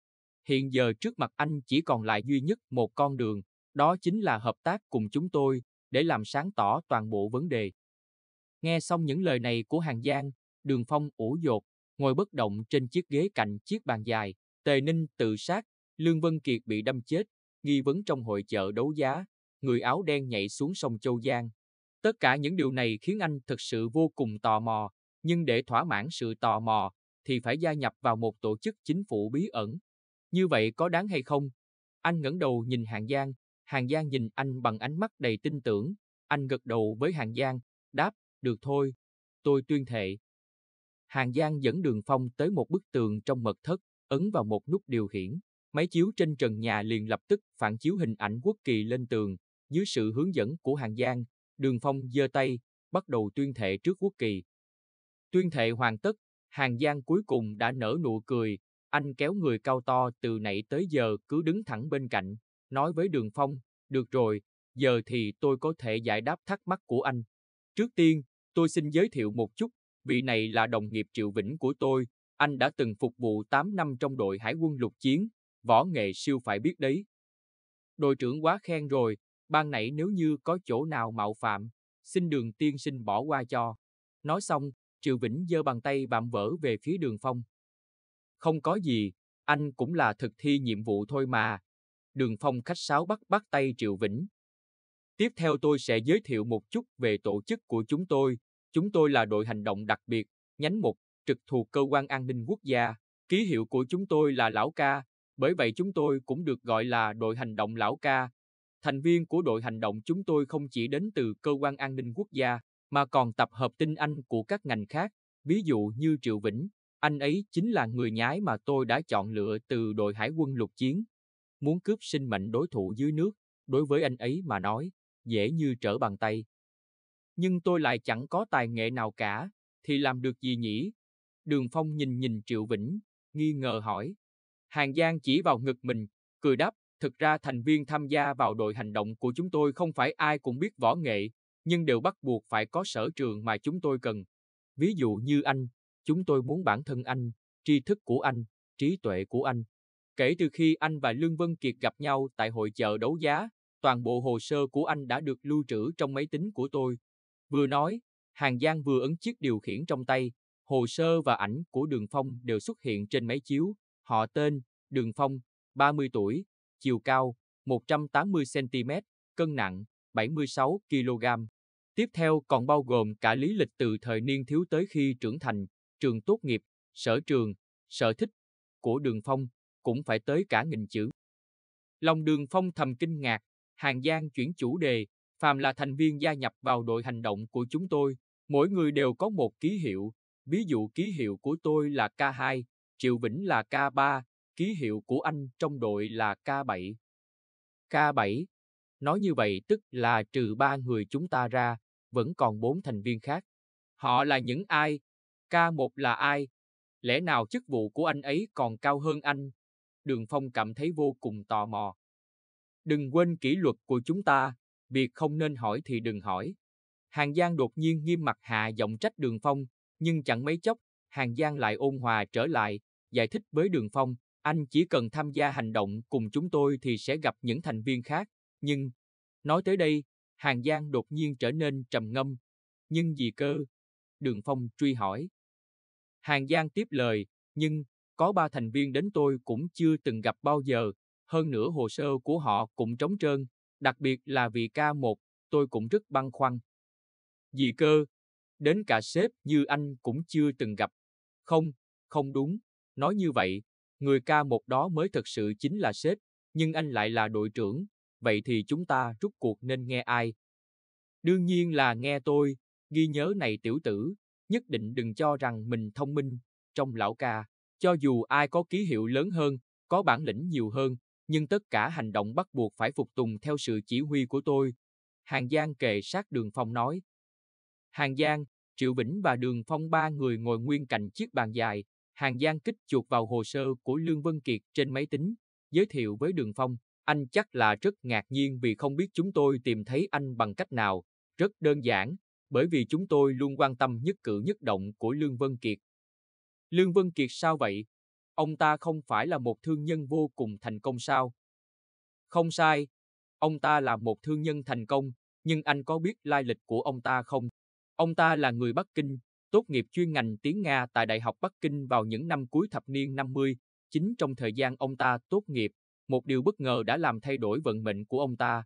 Hiện giờ trước mặt anh chỉ còn lại duy nhất một con đường, đó chính là hợp tác cùng chúng tôi để làm sáng tỏ toàn bộ vấn đề. Nghe xong những lời này của Hàng Giang, Đường Phong ủ dột, ngồi bất động trên chiếc ghế cạnh chiếc bàn dài, Tề Ninh tự sát, Lương Vân Kiệt bị đâm chết, nghi vấn trong hội chợ đấu giá, người áo đen nhảy xuống sông Châu Giang. Tất cả những điều này khiến anh thật sự vô cùng tò mò, nhưng để thỏa mãn sự tò mò, thì phải gia nhập vào một tổ chức chính phủ bí ẩn. Như vậy có đáng hay không? Anh ngẩng đầu nhìn Hàng Giang, Hàng Giang nhìn anh bằng ánh mắt đầy tin tưởng, anh gật đầu với Hàng Giang, đáp, được thôi, tôi tuyên thệ. Hàng Giang dẫn đường phong tới một bức tường trong mật thất, ấn vào một nút điều khiển. Máy chiếu trên trần nhà liền lập tức phản chiếu hình ảnh quốc kỳ lên tường. Dưới sự hướng dẫn của Hàng Giang, đường phong giơ tay, bắt đầu tuyên thệ trước quốc kỳ. Tuyên thệ hoàn tất, Hàng Giang cuối cùng đã nở nụ cười, anh kéo người cao to từ nãy tới giờ cứ đứng thẳng bên cạnh, nói với Đường Phong, được rồi, giờ thì tôi có thể giải đáp thắc mắc của anh. Trước tiên, tôi xin giới thiệu một chút, vị này là đồng nghiệp Triệu Vĩnh của tôi, anh đã từng phục vụ 8 năm trong đội hải quân lục chiến, võ nghệ siêu phải biết đấy. Đội trưởng quá khen rồi, ban nãy nếu như có chỗ nào mạo phạm, xin đường tiên sinh bỏ qua cho. Nói xong, Triệu Vĩnh giơ bàn tay bạm vỡ về phía đường phong. Không có gì, anh cũng là thực thi nhiệm vụ thôi mà. Đường phong khách sáo bắt bắt tay Triệu Vĩnh. Tiếp theo tôi sẽ giới thiệu một chút về tổ chức của chúng tôi. Chúng tôi là đội hành động đặc biệt, nhánh một, trực thuộc cơ quan an ninh quốc gia. Ký hiệu của chúng tôi là Lão Ca, bởi vậy chúng tôi cũng được gọi là đội hành động Lão Ca. Thành viên của đội hành động chúng tôi không chỉ đến từ cơ quan an ninh quốc gia mà còn tập hợp tinh anh của các ngành khác, ví dụ như Triệu Vĩnh, anh ấy chính là người nhái mà tôi đã chọn lựa từ đội hải quân lục chiến. Muốn cướp sinh mệnh đối thủ dưới nước, đối với anh ấy mà nói, dễ như trở bàn tay. Nhưng tôi lại chẳng có tài nghệ nào cả, thì làm được gì nhỉ? Đường Phong nhìn nhìn Triệu Vĩnh, nghi ngờ hỏi. Hàng Giang chỉ vào ngực mình, cười đáp, thực ra thành viên tham gia vào đội hành động của chúng tôi không phải ai cũng biết võ nghệ, nhưng đều bắt buộc phải có sở trường mà chúng tôi cần. Ví dụ như anh, chúng tôi muốn bản thân anh, tri thức của anh, trí tuệ của anh. Kể từ khi anh và Lương Vân Kiệt gặp nhau tại hội chợ đấu giá, toàn bộ hồ sơ của anh đã được lưu trữ trong máy tính của tôi. Vừa nói, Hàng Giang vừa ấn chiếc điều khiển trong tay, hồ sơ và ảnh của Đường Phong đều xuất hiện trên máy chiếu, họ tên, Đường Phong, 30 tuổi, chiều cao, 180cm, cân nặng, 76 kg. Tiếp theo còn bao gồm cả lý lịch từ thời niên thiếu tới khi trưởng thành, trường tốt nghiệp, sở trường, sở thích của Đường Phong, cũng phải tới cả nghìn chữ. Lòng Đường Phong thầm kinh ngạc, Hàng Giang chuyển chủ đề, phàm là thành viên gia nhập vào đội hành động của chúng tôi, mỗi người đều có một ký hiệu, ví dụ ký hiệu của tôi là K2, Triệu Vĩnh là K3, ký hiệu của anh trong đội là K7. K7, Nói như vậy tức là trừ ba người chúng ta ra, vẫn còn bốn thành viên khác. Họ là những ai? K1 là ai? Lẽ nào chức vụ của anh ấy còn cao hơn anh? Đường Phong cảm thấy vô cùng tò mò. Đừng quên kỷ luật của chúng ta, việc không nên hỏi thì đừng hỏi. Hàng Giang đột nhiên nghiêm mặt hạ giọng trách Đường Phong, nhưng chẳng mấy chốc, Hàng Giang lại ôn hòa trở lại, giải thích với Đường Phong, anh chỉ cần tham gia hành động cùng chúng tôi thì sẽ gặp những thành viên khác, nhưng, nói tới đây, Hàn Giang đột nhiên trở nên trầm ngâm. Nhưng gì cơ? Đường Phong truy hỏi. Hàn Giang tiếp lời, nhưng, có ba thành viên đến tôi cũng chưa từng gặp bao giờ, hơn nữa hồ sơ của họ cũng trống trơn, đặc biệt là vị ca một, tôi cũng rất băn khoăn. Dị cơ, đến cả sếp như anh cũng chưa từng gặp. Không, không đúng, nói như vậy, người ca một đó mới thật sự chính là sếp, nhưng anh lại là đội trưởng, vậy thì chúng ta rút cuộc nên nghe ai? Đương nhiên là nghe tôi, ghi nhớ này tiểu tử, nhất định đừng cho rằng mình thông minh, trong lão ca, cho dù ai có ký hiệu lớn hơn, có bản lĩnh nhiều hơn, nhưng tất cả hành động bắt buộc phải phục tùng theo sự chỉ huy của tôi. Hàng Giang kề sát đường phong nói. Hàng Giang, Triệu Vĩnh và Đường Phong ba người ngồi nguyên cạnh chiếc bàn dài, Hàng Giang kích chuột vào hồ sơ của Lương Vân Kiệt trên máy tính, giới thiệu với Đường Phong, anh chắc là rất ngạc nhiên vì không biết chúng tôi tìm thấy anh bằng cách nào, rất đơn giản, bởi vì chúng tôi luôn quan tâm nhất cử nhất động của Lương Vân Kiệt. Lương Vân Kiệt sao vậy? Ông ta không phải là một thương nhân vô cùng thành công sao? Không sai, ông ta là một thương nhân thành công, nhưng anh có biết lai lịch của ông ta không? Ông ta là người Bắc Kinh, tốt nghiệp chuyên ngành tiếng Nga tại Đại học Bắc Kinh vào những năm cuối thập niên 50, chính trong thời gian ông ta tốt nghiệp, một điều bất ngờ đã làm thay đổi vận mệnh của ông ta.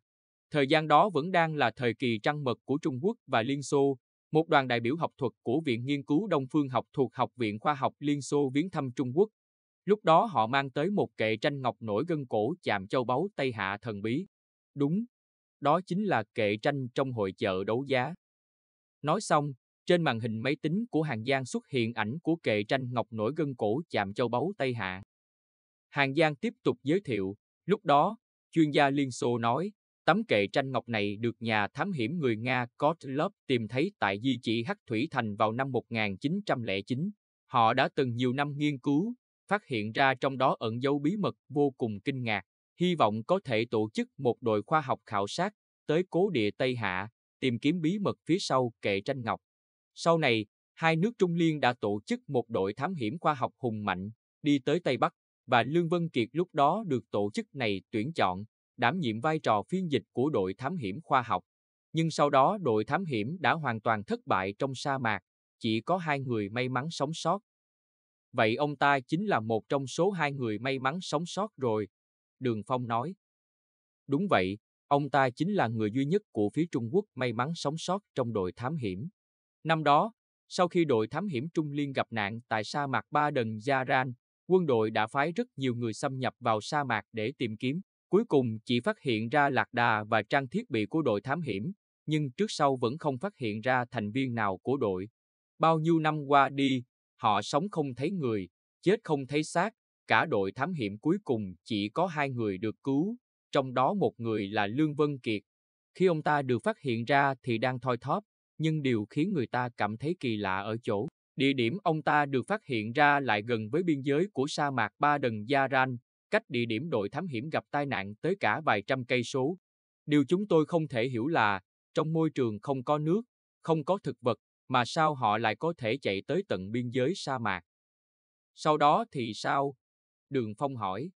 Thời gian đó vẫn đang là thời kỳ trăng mật của Trung Quốc và Liên Xô. Một đoàn đại biểu học thuật của Viện Nghiên cứu Đông Phương học thuộc Học viện Khoa học Liên Xô viếng thăm Trung Quốc. Lúc đó họ mang tới một kệ tranh ngọc nổi gân cổ chạm châu báu Tây Hạ thần bí. Đúng, đó chính là kệ tranh trong hội chợ đấu giá. Nói xong, trên màn hình máy tính của Hàng Giang xuất hiện ảnh của kệ tranh ngọc nổi gân cổ chạm châu báu Tây Hạ. Hàng Giang tiếp tục giới thiệu, lúc đó, chuyên gia Liên Xô nói, tấm kệ tranh ngọc này được nhà thám hiểm người Nga Kotlov tìm thấy tại di chỉ Hắc Thủy Thành vào năm 1909. Họ đã từng nhiều năm nghiên cứu, phát hiện ra trong đó ẩn dấu bí mật vô cùng kinh ngạc, hy vọng có thể tổ chức một đội khoa học khảo sát tới cố địa Tây Hạ, tìm kiếm bí mật phía sau kệ tranh ngọc. Sau này, hai nước Trung Liên đã tổ chức một đội thám hiểm khoa học hùng mạnh, đi tới Tây Bắc, và Lương Vân Kiệt lúc đó được tổ chức này tuyển chọn, đảm nhiệm vai trò phiên dịch của đội thám hiểm khoa học. Nhưng sau đó đội thám hiểm đã hoàn toàn thất bại trong sa mạc, chỉ có hai người may mắn sống sót. Vậy ông ta chính là một trong số hai người may mắn sống sót rồi, Đường Phong nói. Đúng vậy, ông ta chính là người duy nhất của phía Trung Quốc may mắn sống sót trong đội thám hiểm. Năm đó, sau khi đội thám hiểm Trung Liên gặp nạn tại sa mạc Ba Đần Gia Ran, quân đội đã phái rất nhiều người xâm nhập vào sa mạc để tìm kiếm. Cuối cùng chỉ phát hiện ra lạc đà và trang thiết bị của đội thám hiểm, nhưng trước sau vẫn không phát hiện ra thành viên nào của đội. Bao nhiêu năm qua đi, họ sống không thấy người, chết không thấy xác, cả đội thám hiểm cuối cùng chỉ có hai người được cứu, trong đó một người là Lương Vân Kiệt. Khi ông ta được phát hiện ra thì đang thoi thóp, nhưng điều khiến người ta cảm thấy kỳ lạ ở chỗ Địa điểm ông ta được phát hiện ra lại gần với biên giới của sa mạc Ba Đần Yaran, cách địa điểm đội thám hiểm gặp tai nạn tới cả vài trăm cây số. Điều chúng tôi không thể hiểu là, trong môi trường không có nước, không có thực vật, mà sao họ lại có thể chạy tới tận biên giới sa mạc. Sau đó thì sao? Đường Phong hỏi.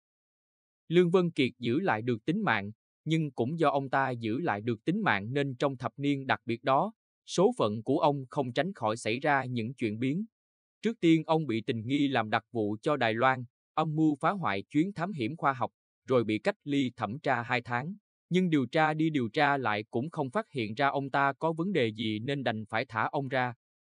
Lương Vân Kiệt giữ lại được tính mạng, nhưng cũng do ông ta giữ lại được tính mạng nên trong thập niên đặc biệt đó, số phận của ông không tránh khỏi xảy ra những chuyển biến. Trước tiên ông bị tình nghi làm đặc vụ cho Đài Loan, âm mưu phá hoại chuyến thám hiểm khoa học, rồi bị cách ly thẩm tra 2 tháng. Nhưng điều tra đi điều tra lại cũng không phát hiện ra ông ta có vấn đề gì nên đành phải thả ông ra.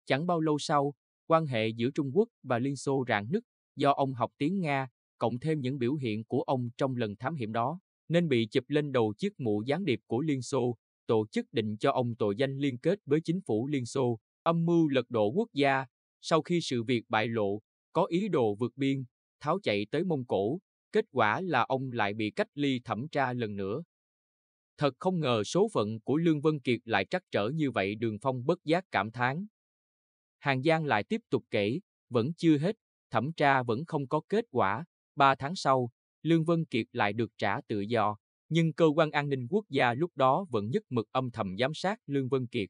Chẳng bao lâu sau, quan hệ giữa Trung Quốc và Liên Xô rạn nứt do ông học tiếng Nga, cộng thêm những biểu hiện của ông trong lần thám hiểm đó, nên bị chụp lên đầu chiếc mũ gián điệp của Liên Xô, tổ chức định cho ông tội danh liên kết với chính phủ Liên Xô, âm mưu lật đổ quốc gia, sau khi sự việc bại lộ, có ý đồ vượt biên, tháo chạy tới Mông Cổ, kết quả là ông lại bị cách ly thẩm tra lần nữa. Thật không ngờ số phận của Lương Vân Kiệt lại trắc trở như vậy đường phong bất giác cảm thán. Hàng Giang lại tiếp tục kể, vẫn chưa hết, thẩm tra vẫn không có kết quả, ba tháng sau, Lương Vân Kiệt lại được trả tự do nhưng cơ quan an ninh quốc gia lúc đó vẫn nhất mực âm thầm giám sát Lương Vân Kiệt.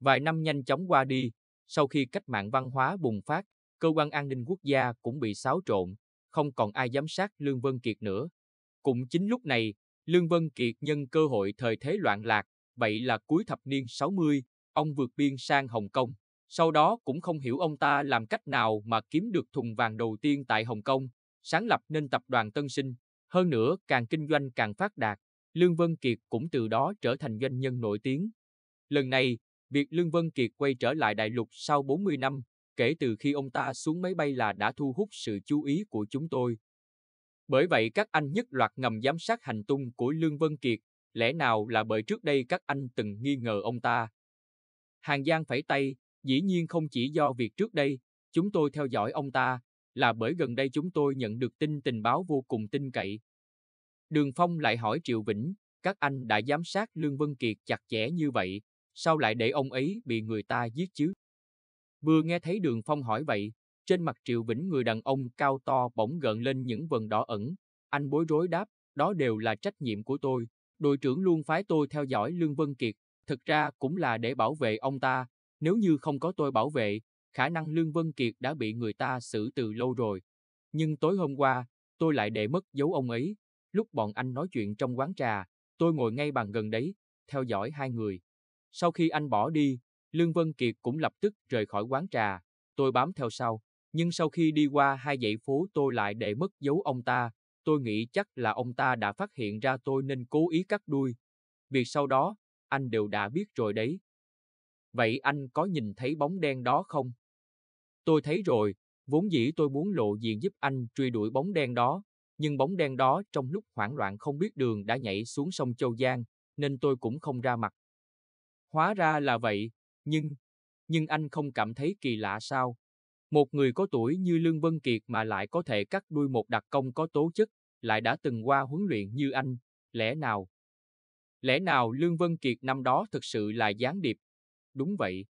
Vài năm nhanh chóng qua đi, sau khi cách mạng văn hóa bùng phát, cơ quan an ninh quốc gia cũng bị xáo trộn, không còn ai giám sát Lương Vân Kiệt nữa. Cũng chính lúc này, Lương Vân Kiệt nhân cơ hội thời thế loạn lạc, vậy là cuối thập niên 60, ông vượt biên sang Hồng Kông. Sau đó cũng không hiểu ông ta làm cách nào mà kiếm được thùng vàng đầu tiên tại Hồng Kông, sáng lập nên tập đoàn Tân Sinh, hơn nữa, càng kinh doanh càng phát đạt, Lương Vân Kiệt cũng từ đó trở thành doanh nhân nổi tiếng. Lần này, việc Lương Vân Kiệt quay trở lại đại lục sau 40 năm, kể từ khi ông ta xuống máy bay là đã thu hút sự chú ý của chúng tôi. Bởi vậy các anh nhất loạt ngầm giám sát hành tung của Lương Vân Kiệt, lẽ nào là bởi trước đây các anh từng nghi ngờ ông ta. Hàng Giang phải tay, dĩ nhiên không chỉ do việc trước đây, chúng tôi theo dõi ông ta, là bởi gần đây chúng tôi nhận được tin tình báo vô cùng tin cậy. Đường Phong lại hỏi Triệu Vĩnh, các anh đã giám sát Lương Vân Kiệt chặt chẽ như vậy, sao lại để ông ấy bị người ta giết chứ? Vừa nghe thấy Đường Phong hỏi vậy, trên mặt Triệu Vĩnh người đàn ông cao to bỗng gợn lên những vần đỏ ẩn. Anh bối rối đáp, đó đều là trách nhiệm của tôi. Đội trưởng luôn phái tôi theo dõi Lương Vân Kiệt, thực ra cũng là để bảo vệ ông ta. Nếu như không có tôi bảo vệ, khả năng Lương Vân Kiệt đã bị người ta xử từ lâu rồi. Nhưng tối hôm qua, tôi lại để mất dấu ông ấy. Lúc bọn anh nói chuyện trong quán trà, tôi ngồi ngay bàn gần đấy, theo dõi hai người. Sau khi anh bỏ đi, Lương Vân Kiệt cũng lập tức rời khỏi quán trà, tôi bám theo sau. Nhưng sau khi đi qua hai dãy phố tôi lại để mất dấu ông ta, tôi nghĩ chắc là ông ta đã phát hiện ra tôi nên cố ý cắt đuôi. Việc sau đó, anh đều đã biết rồi đấy. Vậy anh có nhìn thấy bóng đen đó không? Tôi thấy rồi, vốn dĩ tôi muốn lộ diện giúp anh truy đuổi bóng đen đó, nhưng bóng đen đó trong lúc hoảng loạn không biết đường đã nhảy xuống sông Châu Giang, nên tôi cũng không ra mặt. Hóa ra là vậy, nhưng, nhưng anh không cảm thấy kỳ lạ sao? Một người có tuổi như Lương Vân Kiệt mà lại có thể cắt đuôi một đặc công có tố chất, lại đã từng qua huấn luyện như anh, lẽ nào? Lẽ nào Lương Vân Kiệt năm đó thực sự là gián điệp? Đúng vậy.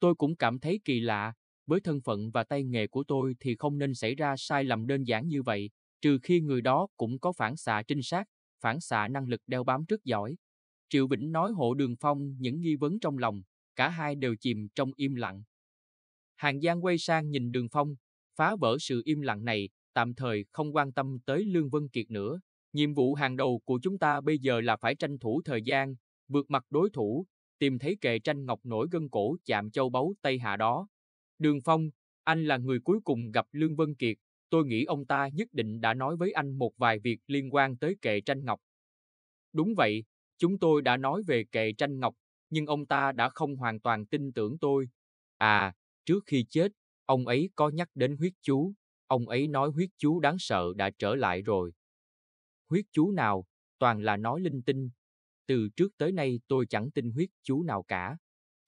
Tôi cũng cảm thấy kỳ lạ, với thân phận và tay nghề của tôi thì không nên xảy ra sai lầm đơn giản như vậy, trừ khi người đó cũng có phản xạ trinh sát, phản xạ năng lực đeo bám rất giỏi. Triệu Vĩnh nói hộ Đường Phong những nghi vấn trong lòng, cả hai đều chìm trong im lặng. Hàng Giang quay sang nhìn Đường Phong, phá vỡ sự im lặng này, tạm thời không quan tâm tới Lương Vân Kiệt nữa. Nhiệm vụ hàng đầu của chúng ta bây giờ là phải tranh thủ thời gian, vượt mặt đối thủ, tìm thấy kệ tranh ngọc nổi gân cổ chạm châu báu Tây Hạ đó, Đường Phong, anh là người cuối cùng gặp Lương Vân Kiệt, tôi nghĩ ông ta nhất định đã nói với anh một vài việc liên quan tới kệ tranh ngọc. Đúng vậy, chúng tôi đã nói về kệ tranh ngọc, nhưng ông ta đã không hoàn toàn tin tưởng tôi. À, trước khi chết, ông ấy có nhắc đến huyết chú, ông ấy nói huyết chú đáng sợ đã trở lại rồi. Huyết chú nào, toàn là nói linh tinh. Từ trước tới nay tôi chẳng tin huyết chú nào cả.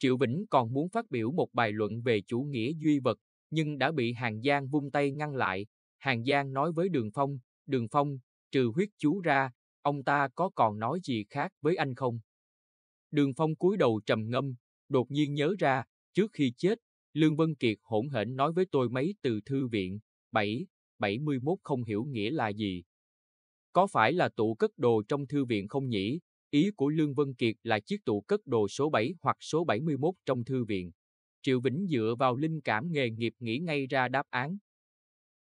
Triệu Vĩnh còn muốn phát biểu một bài luận về chủ nghĩa duy vật, nhưng đã bị Hàng Giang vung tay ngăn lại. Hàng Giang nói với Đường Phong, Đường Phong, trừ huyết chú ra, ông ta có còn nói gì khác với anh không? Đường Phong cúi đầu trầm ngâm, đột nhiên nhớ ra, trước khi chết, Lương Vân Kiệt hỗn hển nói với tôi mấy từ thư viện, 7, 71 không hiểu nghĩa là gì. Có phải là tụ cất đồ trong thư viện không nhỉ? Ý của Lương Vân Kiệt là chiếc tủ cất đồ số 7 hoặc số 71 trong thư viện. Triệu Vĩnh dựa vào linh cảm nghề nghiệp nghĩ ngay ra đáp án.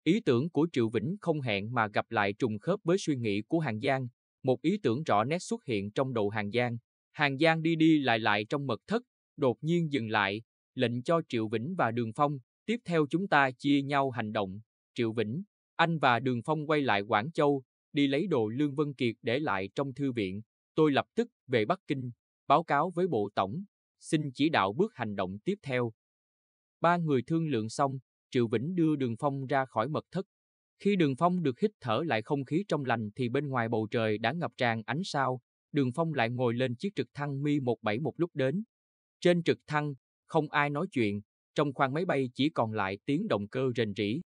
Ý tưởng của Triệu Vĩnh không hẹn mà gặp lại trùng khớp với suy nghĩ của Hàng Giang. Một ý tưởng rõ nét xuất hiện trong đầu Hàng Giang. Hàng Giang đi đi lại lại trong mật thất, đột nhiên dừng lại, lệnh cho Triệu Vĩnh và Đường Phong, tiếp theo chúng ta chia nhau hành động. Triệu Vĩnh, anh và Đường Phong quay lại Quảng Châu, đi lấy đồ Lương Vân Kiệt để lại trong thư viện. Tôi lập tức về Bắc Kinh, báo cáo với Bộ Tổng, xin chỉ đạo bước hành động tiếp theo. Ba người thương lượng xong, Triệu Vĩnh đưa Đường Phong ra khỏi mật thất. Khi Đường Phong được hít thở lại không khí trong lành thì bên ngoài bầu trời đã ngập tràn ánh sao, Đường Phong lại ngồi lên chiếc trực thăng Mi-17 một lúc đến. Trên trực thăng, không ai nói chuyện, trong khoang máy bay chỉ còn lại tiếng động cơ rền rỉ.